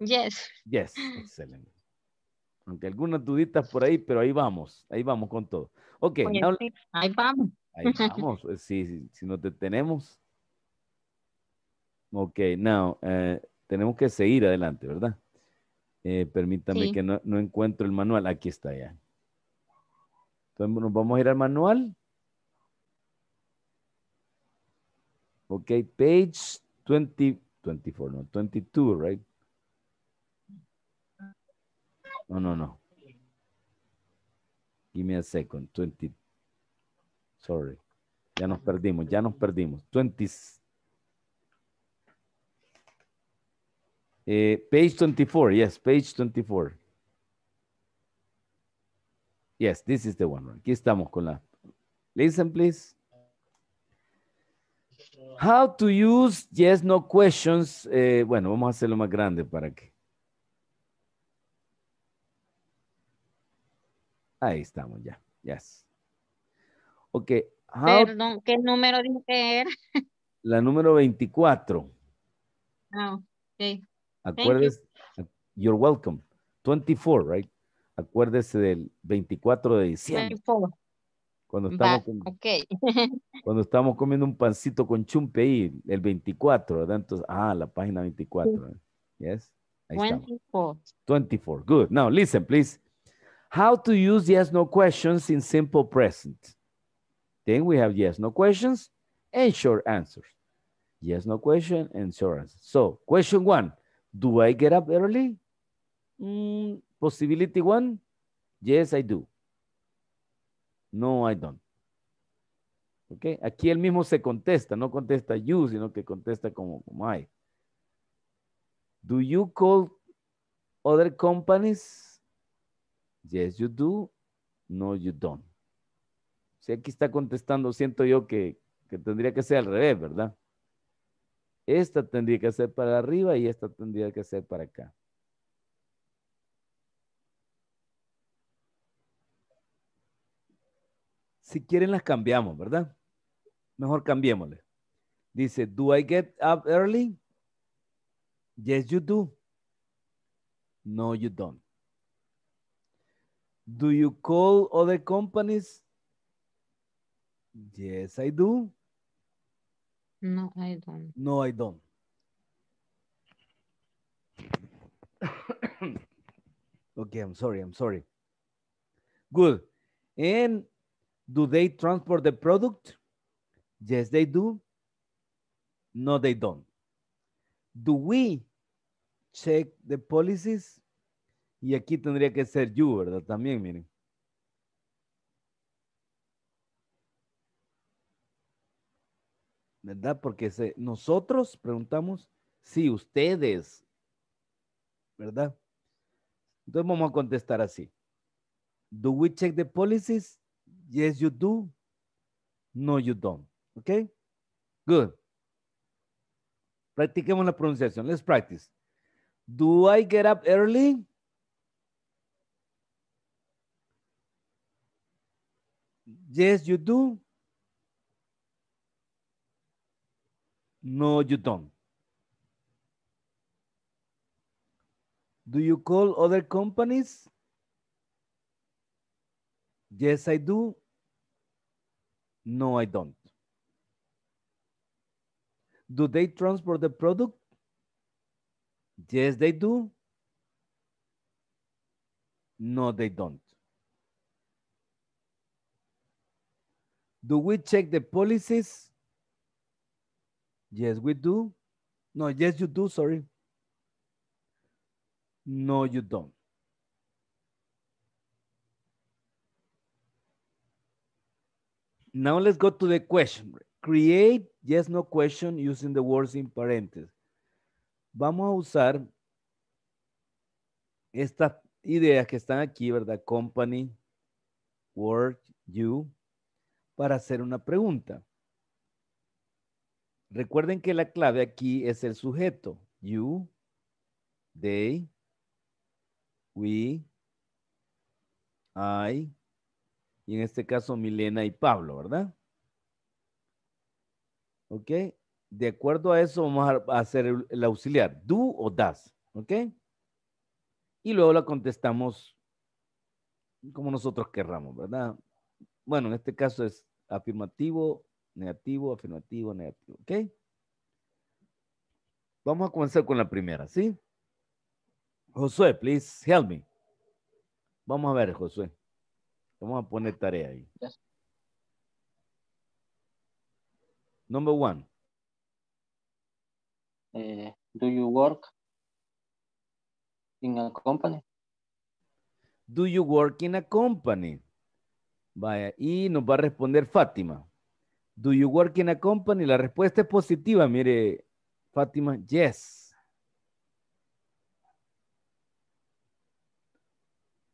Yes. Yes, excelente. Aunque algunas duditas por ahí, pero ahí vamos, ahí vamos con todo. Ok. Pues ahí vamos. Ahí vamos, eh, si, no te nos detenemos. Ok, now, eh, tenemos que seguir adelante, ¿verdad? Eh, permítame que no, no encuentro el manual. Aquí está ya. Entonces nos vamos a ir al manual Ok, page 20, 24, no, 22, right? No, no, no. Give me a second, 20. Sorry. Ya nos perdimos, ya nos perdimos. 20. Eh, page 24, yes, page 24. Yes, this is the one. Aquí estamos con la... Listen, please. How to use yes, no questions. Eh, bueno, vamos a hacerlo más grande para que. Ahí estamos ya. Yes. Ok. Perdón, ¿qué número dije que era? La número 24. Ah, ok. Acuérdese. You're welcome. 24, right? Acuérdese del 24 de diciembre. Cuando estamos, cuando estamos comiendo un pancito con chumpe el 24, ¿verdad? Entonces, ah, la página 24. ¿eh? Yes? Ahí 24. 24. Good. Now, listen, please. How to use yes, no questions in simple present. Then we have yes, no questions and short answers. Yes, no question and short answers. So, question one. Do I get up early? Mm. possibility one. Yes, I do. No, I don't. Aquí él mismo se contesta, no contesta you, sino que contesta como, I. Do you call other companies? Yes, you do. No, you don't. Si aquí está contestando, siento yo que, que tendría que ser al revés, ¿verdad? Esta tendría que ser para arriba y esta tendría que ser para acá. Si quieren las cambiamos, ¿verdad? Mejor cambiémosle. Dice, do I get up early? Yes, you do. No, you don't. Do you call other companies? Yes, I do. No, I don't. No, I don't. okay, I'm sorry, I'm sorry. Good. And Do they transport the product? Yes, they do. No, they don't. Do we check the policies? Y aquí tendría que ser you, ¿verdad? También, miren. ¿Verdad? Porque nosotros preguntamos sí, ustedes, ¿verdad? Entonces vamos a contestar así. Do we check the policies? Yes, you do. No, you don't. Okay? Good. Practiquemos la pronunciación. Let's practice. Do I get up early? Yes, you do. No, you don't. Do you call other companies? Yes, I do. No, I don't. Do they transport the product? Yes, they do. No, they don't. Do we check the policies? Yes, we do. No, yes, you do, sorry. No, you don't. Now let's go to the question. Create yes, no question using the words in parentheses. Vamos a usar estas ideas que están aquí, ¿verdad? Company, Word, you, para hacer una pregunta. Recuerden que la clave aquí es el sujeto. You, they, we, I, y en este caso Milena y Pablo, ¿verdad? ¿Ok? De acuerdo a eso vamos a hacer el auxiliar, do o das, ¿ok? Y luego la contestamos como nosotros querramos, ¿verdad? Bueno, en este caso es afirmativo, negativo, afirmativo, negativo, ¿ok? Vamos a comenzar con la primera, ¿sí? Josué, please help me. Vamos a ver, Josué. Vamos a poner tarea ahí. Number one. Eh, do you work in a company? Do you work in a company? Vaya, y nos va a responder Fátima. Do you work in a company? La respuesta es positiva. Mire, Fátima, yes.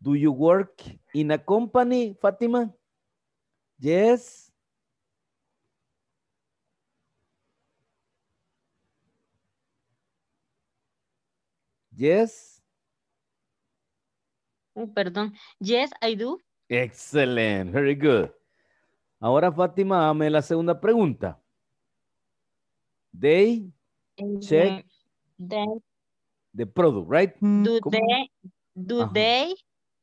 Do you work in a company, Fátima? Yes. Yes. Oh, perdón. Yes, I do. Excelente. Very good. Ahora, Fátima, hazme la segunda pregunta. They check eh, the, product, right? Do they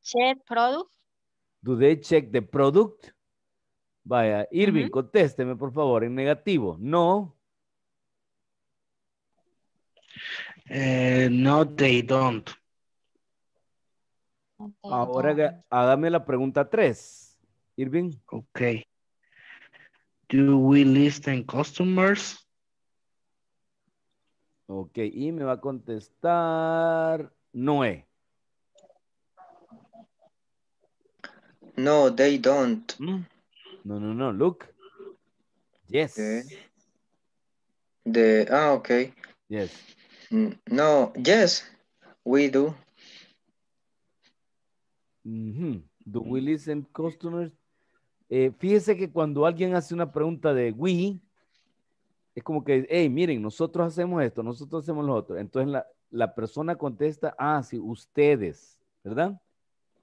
check product? Do they check the product? Vaya, Irving, contésteme por favor en negativo. No. Eh, no, they don't. Ahora hágame la pregunta 3, Irving. Ok. Do we listen customers? Ok, y me va a contestar Noé. No, they don't. Mm. No, no, no, look. Yes. The, ah, okay. Yes. Mm, no, yes, we do. Mm Do we listen customers? Eh, fíjese que cuando alguien hace una pregunta de we, es como que, hey, miren, nosotros hacemos esto, nosotros hacemos lo otro. Entonces la, la persona contesta, ah, sí, ustedes, ¿verdad?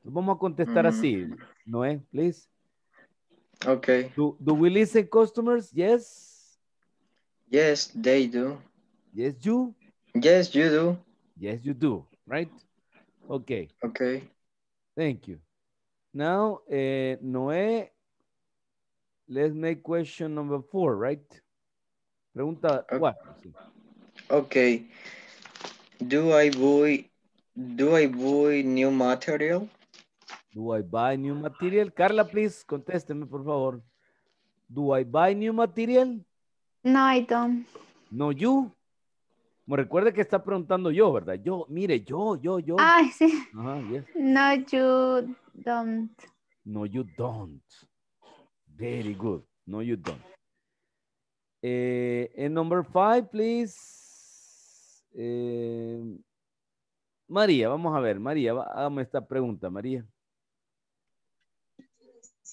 Vamos a contestar mm. así, Noé, please. Okay. Do, do we listen customers? Yes. Yes, they do. Yes, you? Yes, you do. Yes, you do, right? Okay. Okay. Thank you. Now, uh, Noé, let's make question number four, right? Pregunta okay. what? Okay. Do I buy do I buy new material? Do I buy new material? Carla, please, contésteme, por favor. Do I buy new material? No, I don't. No, you. Me recuerda que está preguntando yo, ¿verdad? Yo, mire, yo, yo, yo. Ah, sí. No, you don't. No, you don't. Very good. No, you don't. Eh, number five, please. Eh, María, vamos a ver, María, hágame esta pregunta, María.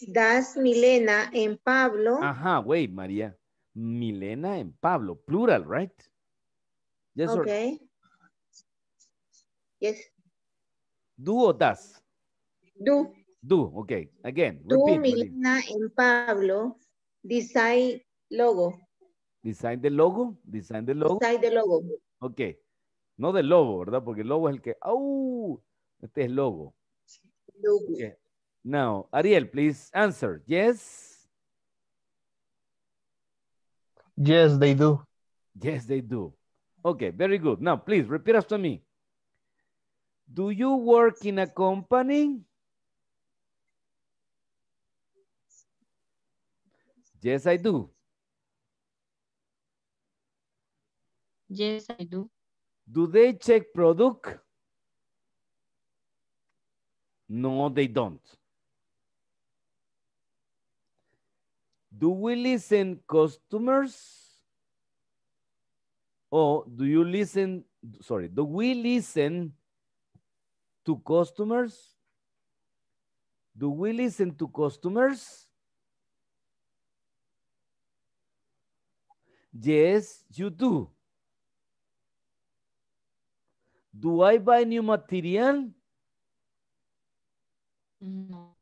Das Milena en Pablo. Ajá, wait, María. Milena en Pablo, plural, right? Yes okay. Yes. Do das? Do. Do, okay. Again, Do Milena en Pablo. Design logo. Design the logo. Design the logo. Design the logo. Ok. No del lobo, ¿verdad? Porque el lobo es el que... ¡Au! Este es logo. logo. Now, Ariel, please answer. Yes? Yes, they do. Yes, they do. Okay, very good. Now, please repeat after me. Do you work in a company? Yes, I do. Yes, I do. Do they check product? No, they don't. Do we listen customers? Or do you listen, sorry, do we listen to customers? Do we listen to customers? Yes, you do. Do I buy new material? No.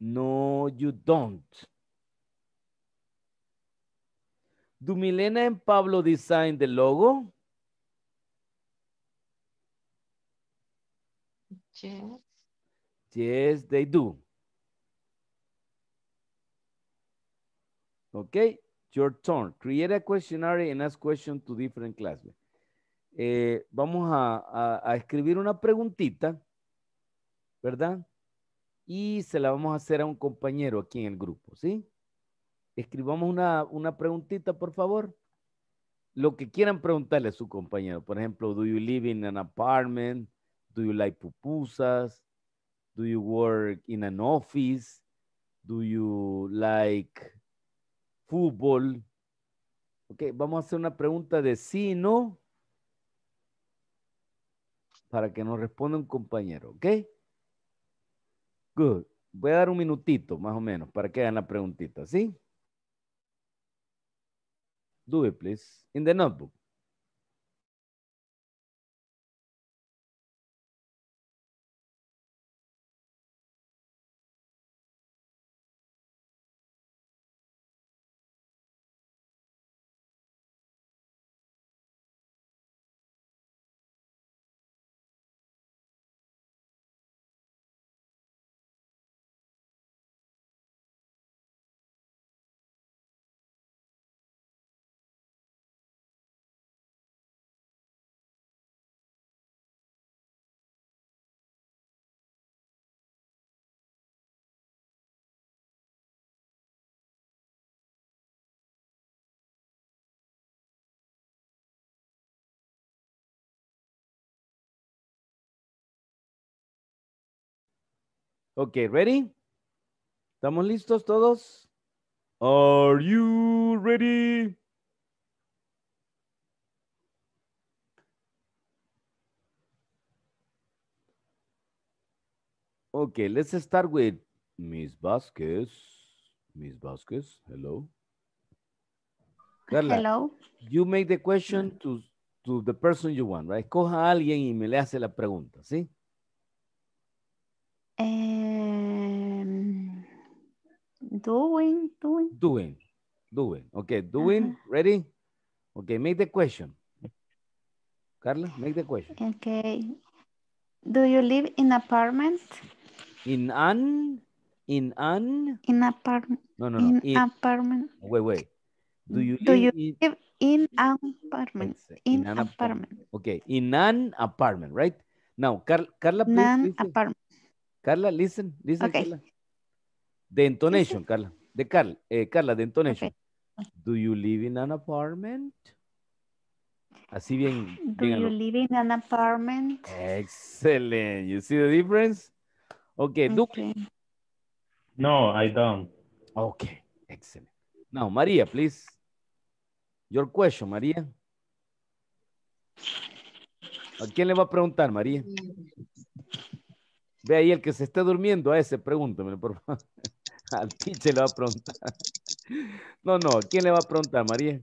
No, you don't. Do Milena and Pablo design the logo? Yes. Yes, they do. Okay, your turn. Create a questionnaire and ask questions to different classmates. Eh, vamos a, a escribir una preguntita, ¿verdad? Y se la vamos a hacer a un compañero aquí en el grupo, ¿sí? escribamos una, una preguntita, por favor. Lo que quieran preguntarle a su compañero. Por ejemplo, ¿do you live in an apartment? ¿Do you like pupusas? ¿Do you work in an office? ¿Do you like fútbol? Ok, vamos a hacer una pregunta de sí no para que nos responda un compañero, ¿ok? Good. Voy a dar un minutito, más o menos, para que hagan la preguntita, ¿sí? do a place in the notebook. Ok, ready? ¿Estamos listos todos? Are you ready? Okay, let's start with Miss Vasquez. Miss Vasquez, hello. hello. You make the question to, to the person you want, right? Coja a alguien y me le hace la pregunta, ¿sí? Um, doing, doing. Doing, doing. Okay, doing, uh -huh. ready? Okay, make the question. Carla, make the question. Okay. Do you live in apartment? In an, in an. In apartment. No, no, no. In, in apartment. Wait, wait. Do you, Do live, you in, live in an apartment? In, in an apartment. apartment. Okay, in an apartment, right? Now, Car Carla, please. An apartment. Carla, listen, listen, okay. Carla. The intonation, Carla. De eh, Carla, de intonation. Do you live in an apartment? Así bien. Do you live in an apartment? Excellent. You see the difference? Okay, No, I don't. Okay, excellent. Now, Maria, please. Your question, María. ¿A quién le va a preguntar, María? Ve ahí el que se está durmiendo, a ese pregúntame, por favor. Al se va a preguntar. No, no, ¿quién le va a preguntar, María?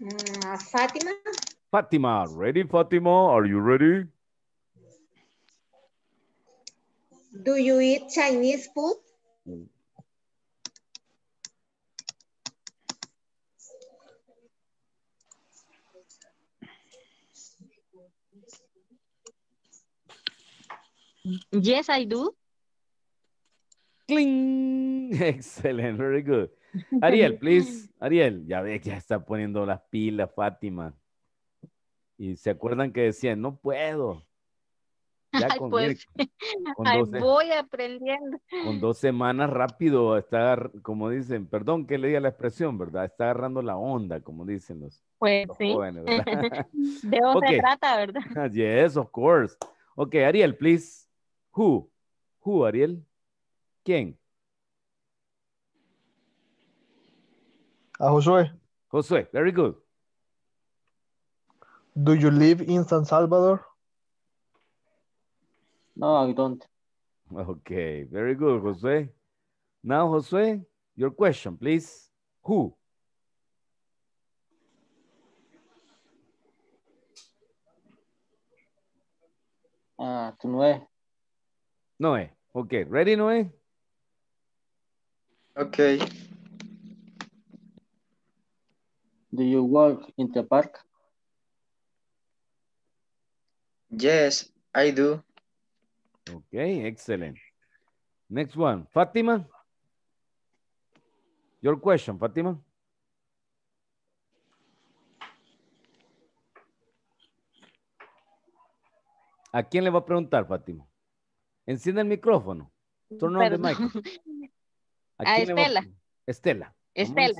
Mm, Fátima. Fátima, ready, Fátima? Are you ready? Do you eat Chinese food? Mm. Yes, I do. Cling. Excellent, very good. Ariel, please. Ariel, ya ves, ya está poniendo las pilas, Fátima. Y se acuerdan que decían, no puedo. Ya pues. voy aprendiendo. Con dos semanas rápido está, como dicen, perdón que le diga la expresión, ¿verdad? Está agarrando la onda, como dicen los, pues, sí. ¿verdad? De dónde ¿verdad? Yes, of course. Ok, Ariel, please. Who? Who, Ariel? ¿Quién? A Josué. Josué, very good. Do you live in San Salvador? No, I don't. Okay, very good, Jose. Now, Jose, your question, please. Who? Uh, Noé. Ok, ready Noé? Okay. Do you walk in the park? Yes, I do. Okay, excellent. Next one, Fátima, Your question, Fátima. ¿A quién le va a preguntar, Fátima? Enciende el micrófono. Turn on the mic. Estela. Estela. Estela.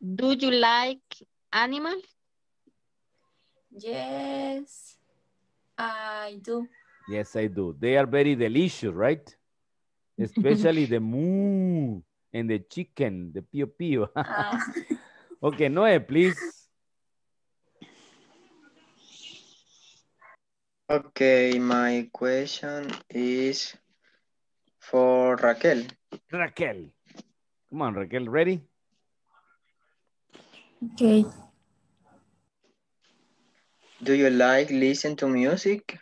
Do you like animals? Yes, I do. Yes, I do. They are very delicious, right? Especially the moo and the chicken, the pio pio. Ah. okay, Noe, please. Okay, my question is for Raquel. Raquel. Come on, Raquel, ready? Okay. Do you like listen to music?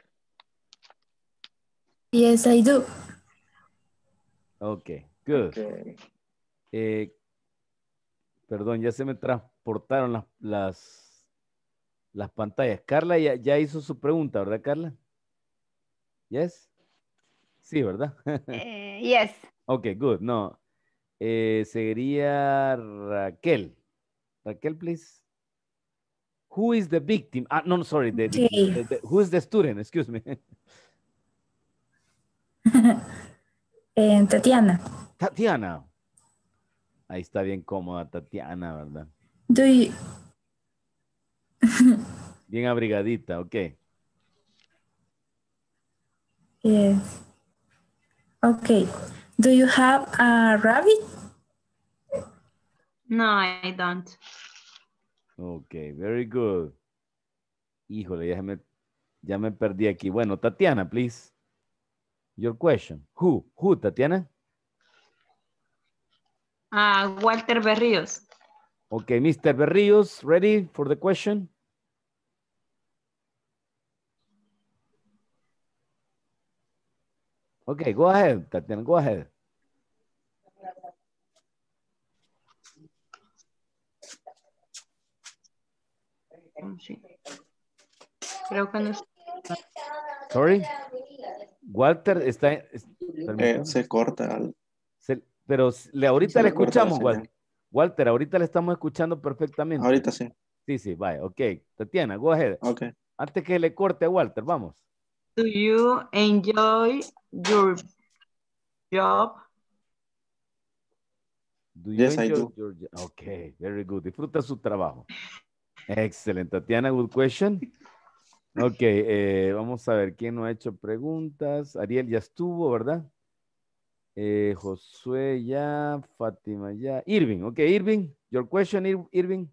Yes, I do. Okay, good. Eh, perdón, ya se me transportaron las las pantallas. Carla ya, hizo su pregunta, ¿verdad, Carla? Yes. Sí, ¿verdad? Eh, yes. Ok, good. No. Eh, sería Raquel. Raquel, please. Who is the victim? Ah, no, sorry. who is the student? Excuse me. Eh, Tatiana. Tatiana. Ahí está bien cómoda Tatiana, ¿verdad? Do Bien abrigadita, ok. Yes. Ok. Do you have a rabbit? No, I don't. Okay, very good. Híjole, ya me, perdí aquí. Bueno, Tatiana, please. Your question. Who? Who, Tatiana? Ah, Walter Berrios. Ok, Mr. Berrios, ready for the question? Okay, go ahead, Tatiana, go ahead. Oh, Sorry. Walter está. Eh, se corta. pero le, ahorita le, escuchamos, Walter. Walter, ahorita le estamos escuchando perfectamente. Ahorita sí. Sí, sí, vaya, ok. Tatiana, go ahead. Okay. Antes que le corte a Walter, vamos. Do you enjoy your job? yes, I do. Okay, very good. Disfruta su trabajo. Excelente. Tatiana, good question. Ok, eh, vamos a ver quién no ha hecho preguntas. Ariel ya estuvo, ¿verdad? Eh, Josué ya, Fátima ya. Irving, ok, Irving, your question, Irving.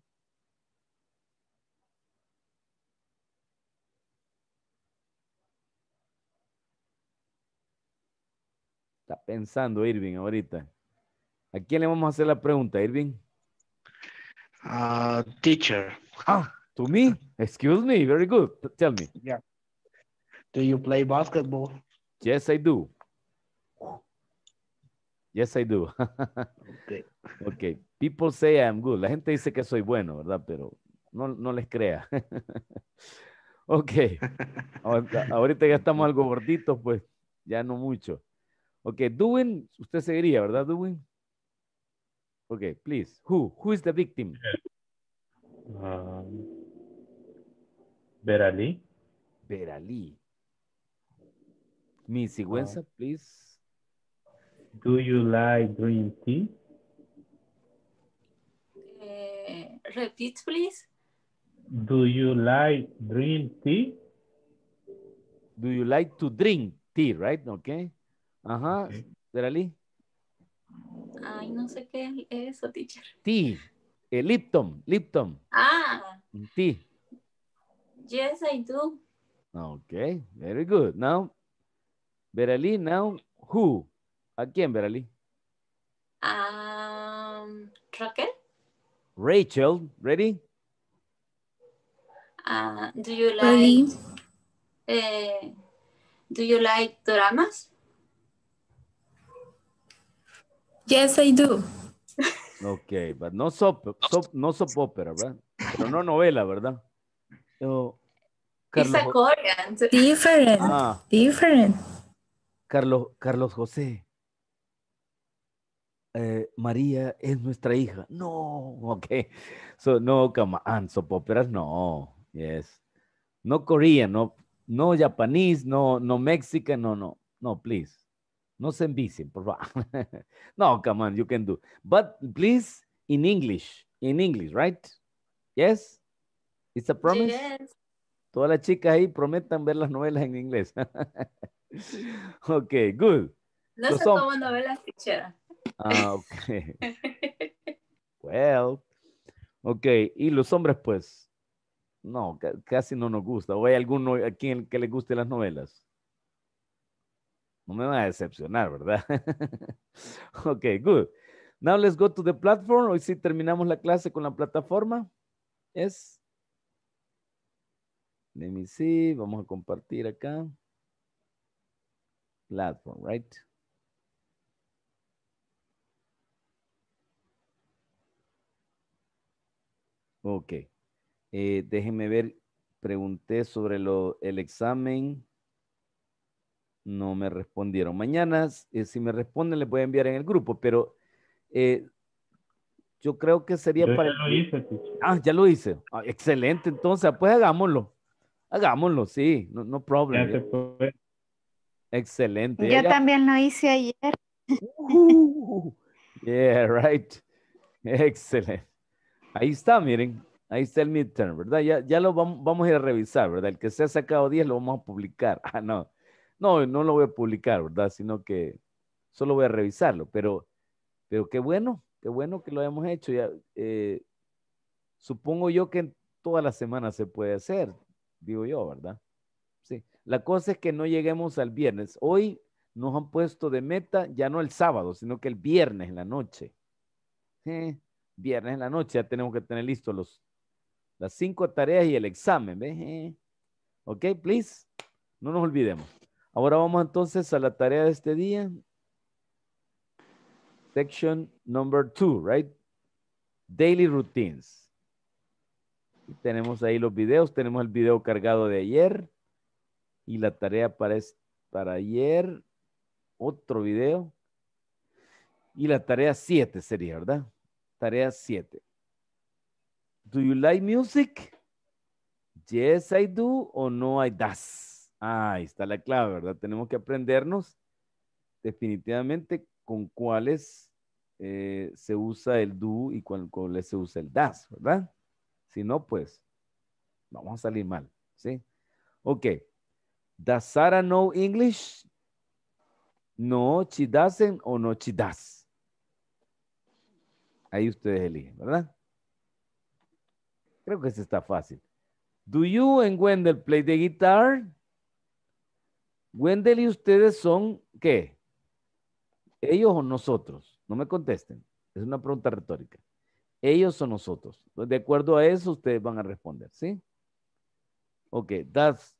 Está pensando Irving ahorita. ¿A quién le vamos a hacer la pregunta, Irving? teacher. Ah, to me? Excuse me. Very good. Tell me. Yeah. Do you play basketball? Yes, I do. Yes, I do. okay. People say I'm good. La gente dice que soy bueno, ¿verdad? Pero no, les crea. ok. Ahorita, ahorita ya estamos algo gorditos, pues ya no mucho. Ok, doing, usted seguiría, ¿verdad, doing? Ok, please. Who? Who is the victim? Um, Berali. Berali. Mi sigüenza, uh-huh. please. Do you like green tea? Eh, repeat, please. Do you like green tea? Do you like to drink tea, right? Okay. Ajá. Derali. Ay, no sé qué es eso, teacher. t eh, Lipton. Lipton. Ah. Tea. Yes, I do. Okay. Very good. Now, Verali, now who? ¿A quién, Verali? Um, Raquel. Rachel, ready? Uh, do you like... do you like dramas? Yes, I do. Ok, but no soap, soap no soap opera, ¿verdad? Pero no novela, ¿verdad? It's a Korean. Different. Ah. Different. Carlos, Carlos José. Eh, María es nuestra hija. No, ok. So, no, come on, soap operas, no. Yes. No Korean, no, no Japanese, no, no mexican, no, no. No, please. No se envicen, por favor. no, come on, you can do. But please, in English, in English, right? Yes? It's a promise? Todas las chicas ahí prometan ver las novelas en inglés. ok, good. No se sé cómo novelas, ficheras. Ah, ok. well, ok. ¿Y los hombres, pues? No, casi no nos gusta. ¿O hay alguno aquí que le guste las novelas? No me van a decepcionar, ¿verdad? ok, good. Now let's go to the platform. Hoy sí terminamos la clase con la plataforma. es Let me see. Vamos a compartir acá. Platform, right? Ok. Eh, déjenme ver. Pregunté sobre el examen no me respondieron. Mañana, eh, si me responden, les voy a enviar en el grupo, pero eh, yo creo que sería para... Ah, ya lo hice. Ah, ya lo hice. excelente, entonces, ah, pues hagámoslo. Hagámoslo, sí, no, no problem. excelente. Yo ya... también lo hice ayer. Uh-huh. yeah, right. Excelente. Ahí está, miren. Ahí está el midterm, ¿verdad? Ya, ya lo vamos, vamos a ir a revisar, ¿verdad? El que se ha sacado 10 lo vamos a publicar. Ah, no. No, no lo voy a publicar, ¿verdad? Sino que solo voy a revisarlo, pero, pero qué bueno, qué bueno que lo hayamos hecho. Eh, supongo yo que todas las semana se puede hacer, digo yo, ¿verdad? Sí. La cosa es que no lleguemos al viernes. Hoy nos han puesto de meta ya no el sábado, sino que el viernes en la noche. viernes en la noche ya tenemos que tener listos los, las cinco tareas y el examen. ¿ves? Ok, please. No nos olvidemos. Ahora vamos entonces a la tarea de este día. Section number two, right? Daily routines. tenemos ahí los videos. Tenemos el video cargado de ayer. Y la tarea para, para ayer. Otro video. Y la tarea siete sería, ¿verdad? Tarea siete. Do you like music? Yes, I do o no, I does. Ah, ahí está la clave, ¿verdad? Tenemos que aprendernos definitivamente con cuáles eh, se usa el do y con cuáles se usa el das, ¿verdad? Si no, pues vamos a salir mal, ¿sí? Ok. ¿Does Sara know English? No, she doesn't o no, she does. Ahí ustedes eligen, ¿verdad? Creo que ese está fácil. Do you and Wendell play the guitar? Wendell y ustedes son qué? ¿Ellos o nosotros? No me contesten. Es una pregunta retórica. Ellos o nosotros. De acuerdo a eso, ustedes van a responder, ¿sí? Ok, does,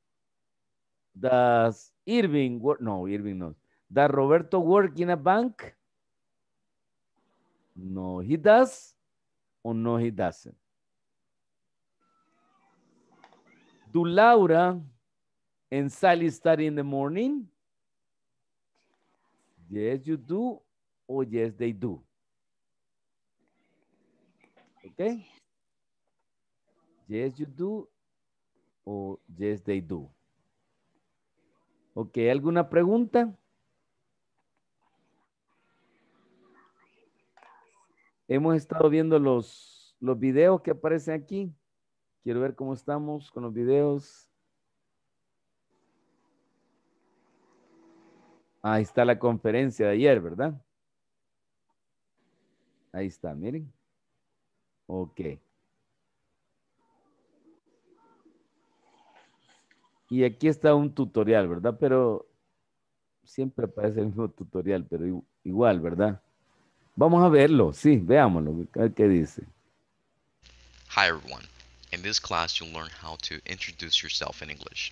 does Irving work? No, Irving no. Does Roberto work in a bank? No, he does o no he doesn't. Do Laura ¿En Sally study in the morning? Yes, you do. Oh, yes, they do. Okay? Yes, you do. Oh, yes, they do. Ok, ¿alguna pregunta? Hemos estado viendo los, los videos que aparecen aquí. Quiero ver cómo estamos con los videos. Ahí está la conferencia de ayer, ¿verdad? Ahí está, miren. Ok. Y aquí está un tutorial, ¿verdad? Pero siempre aparece el mismo tutorial, pero igual, ¿verdad? Vamos a verlo, sí, veámoslo, qué dice. Hi everyone. In this class you'll learn how to introduce yourself in English.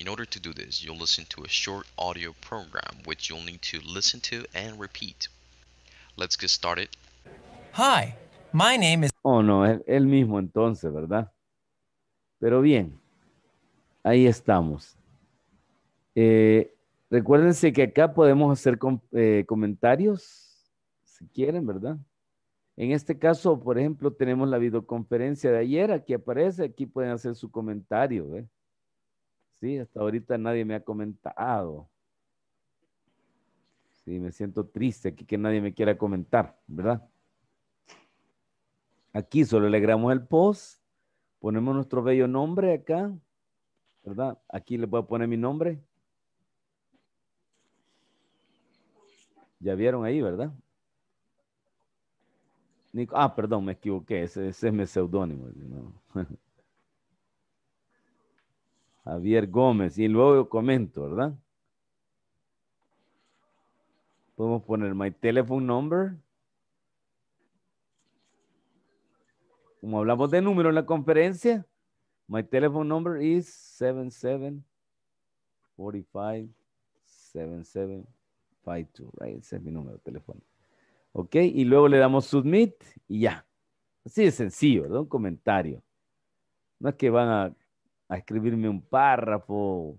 In order to do this, you'll listen to a short audio program which you'll need to listen to and repeat. Let's get started. Hi, my name is... Oh, no, el mismo entonces, ¿verdad? Pero bien, ahí estamos. Eh, recuérdense que acá podemos hacer eh, comentarios, si quieren, ¿verdad? En este caso, por ejemplo, tenemos la videoconferencia de ayer, aquí aparece, aquí pueden hacer su comentario, ¿eh? Sí, hasta ahorita nadie me ha comentado. Sí, me siento triste aquí que nadie me quiera comentar, ¿verdad? Aquí solo le el post, ponemos nuestro bello nombre acá, ¿verdad? Aquí le voy a poner mi nombre. Ya vieron ahí, ¿verdad? ah, perdón, me equivoqué, ese, es mi seudónimo. Javier Gómez. Y luego comento, ¿verdad? Podemos poner my telephone number. Como hablamos de número en la conferencia, my telephone number is 7752, right? Ese es mi número de teléfono. Ok, y luego le damos submit y ya. Así de sencillo, ¿verdad? Un comentario. No es que van a a escribirme un párrafo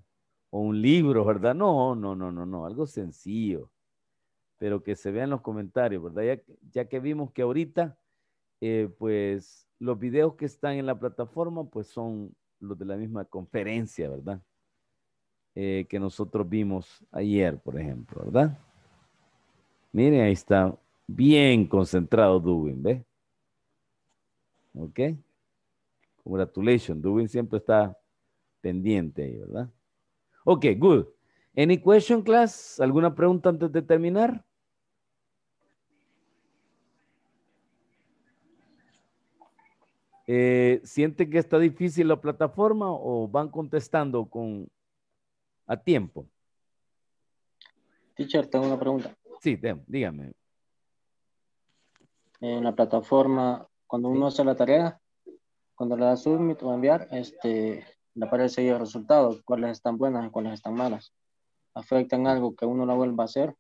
o un libro, ¿verdad? No, no, no, no, no, algo sencillo, pero que se vean los comentarios, ¿verdad? Ya, que vimos que ahorita, eh, pues los videos que están en la plataforma, pues son los de la misma conferencia, ¿verdad? Eh, que nosotros vimos ayer, por ejemplo, ¿verdad? Miren, ahí está bien concentrado Dubin, ¿ve? ¿Ok? Congratulations, Dubin siempre está pendiente ahí, ¿verdad? Ok, good. Any question, class? ¿Alguna pregunta antes de terminar? Eh, ¿Siente que está difícil la plataforma o van contestando con a tiempo? Teacher, tengo una pregunta. Sí, dígame. En la plataforma, cuando uno hace la tarea, cuando le da submit o enviar, este, le aparece ahí el resultado, cuáles están buenas y cuáles están malas. ¿Afectan algo que uno la vuelva a hacer?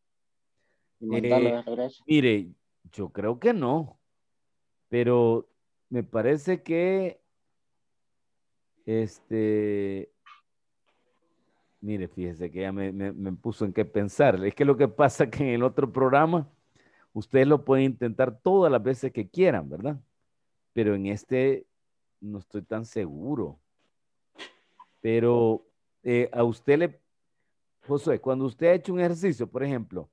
Mire, yo creo que no, pero me parece que este mire, fíjese que ya me, me, puso en qué pensar. Es que lo que pasa que en el otro programa ustedes lo pueden intentar todas las veces que quieran, ¿verdad? Pero en este no estoy tan seguro. Pero eh, a usted le, José, cuando usted ha hecho un ejercicio, por ejemplo,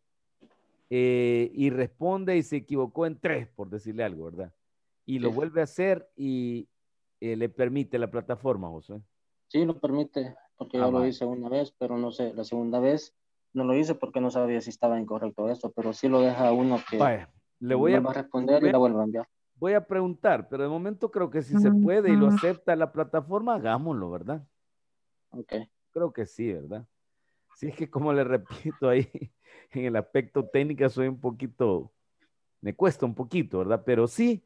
eh, y responde y se equivocó en tres, por decirle algo, ¿verdad? Y lo vuelve a hacer y eh, le permite la plataforma, José. Sí, lo permite, porque ah, ya lo hice una vez, pero no sé, la segunda vez no lo hice porque no sabía si estaba incorrecto eso, pero sí lo deja uno que le voy a, responder y la vuelve a enviar. Voy a preguntar, pero de momento creo que si se puede y lo acepta la plataforma, hagámoslo, ¿verdad? Ok. Creo que sí, ¿verdad? Sí, es que como le repito ahí, en el aspecto técnico soy un poquito, me cuesta un poquito, ¿verdad? Pero sí,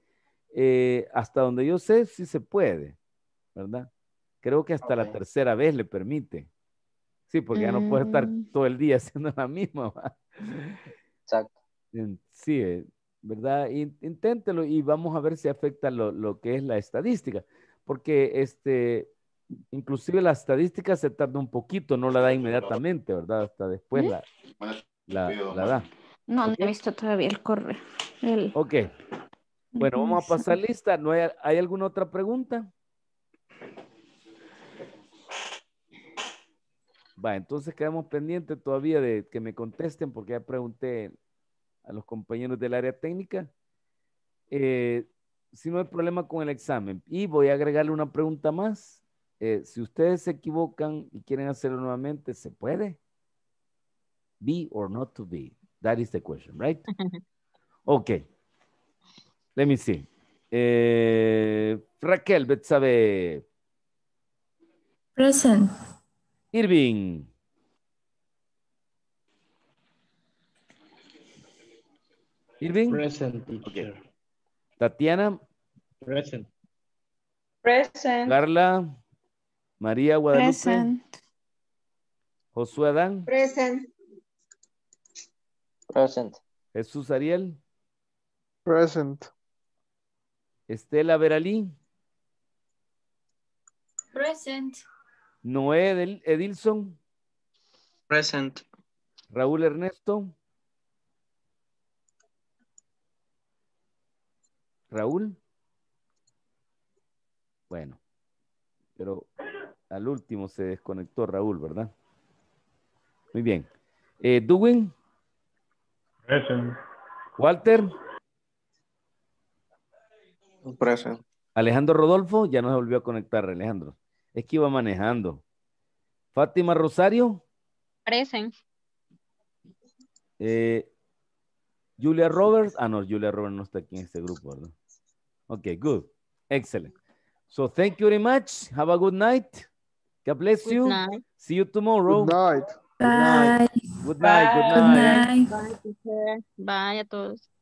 eh, hasta donde yo sé, sí se puede, ¿verdad? Creo que hasta la tercera vez le permite. Sí, porque ya no puede estar mm. todo el día haciendo la misma. Exacto. Sí, eh, ¿verdad? Inténtelo y vamos a ver si afecta lo, lo que es la estadística. Porque este, inclusive la estadística se tarda un poquito, no la da inmediatamente, ¿verdad? Hasta después la, da. No, no he visto todavía el correo. Ok. Bueno, vamos a pasar lista. ¿No hay, alguna otra pregunta? Va, entonces quedamos pendientes todavía de que me contesten porque ya pregunté a los compañeros del área técnica. Eh, si no hay problema con el examen. Y voy a agregarle una pregunta más eh, si ustedes se equivocan y quieren hacerlo nuevamente, ¿se puede? Be or not to be. That is the question, right? ok. Let me see. Eh, Raquel ¿sabe? Present. Irving. Irving? Present, Okay. Tatiana? Present. Present. Carla? María Guadalupe. Present. Josué Adán. Present. Present. Jesús Ariel. Present. Estela Veralí. Present. Noé Edilson. Present. Raúl Ernesto. Raúl. Bueno, pero al último se desconectó Raúl, ¿verdad? Muy bien. Eh, Duwin. Present. Walter. Present. Alejandro Rodolfo, ya no se volvió a conectar, Alejandro. Es que iba manejando. Fátima Rosario. Present. Eh, Julia Roberts. Ah, no, Julia Roberts no está aquí en este grupo, ¿verdad? Ok, good. Excellent. So thank you very much. Have a good night. God bless you. See you tomorrow. Good night. Bye. Good night. Good night. Bye. Bye. Bye a todos.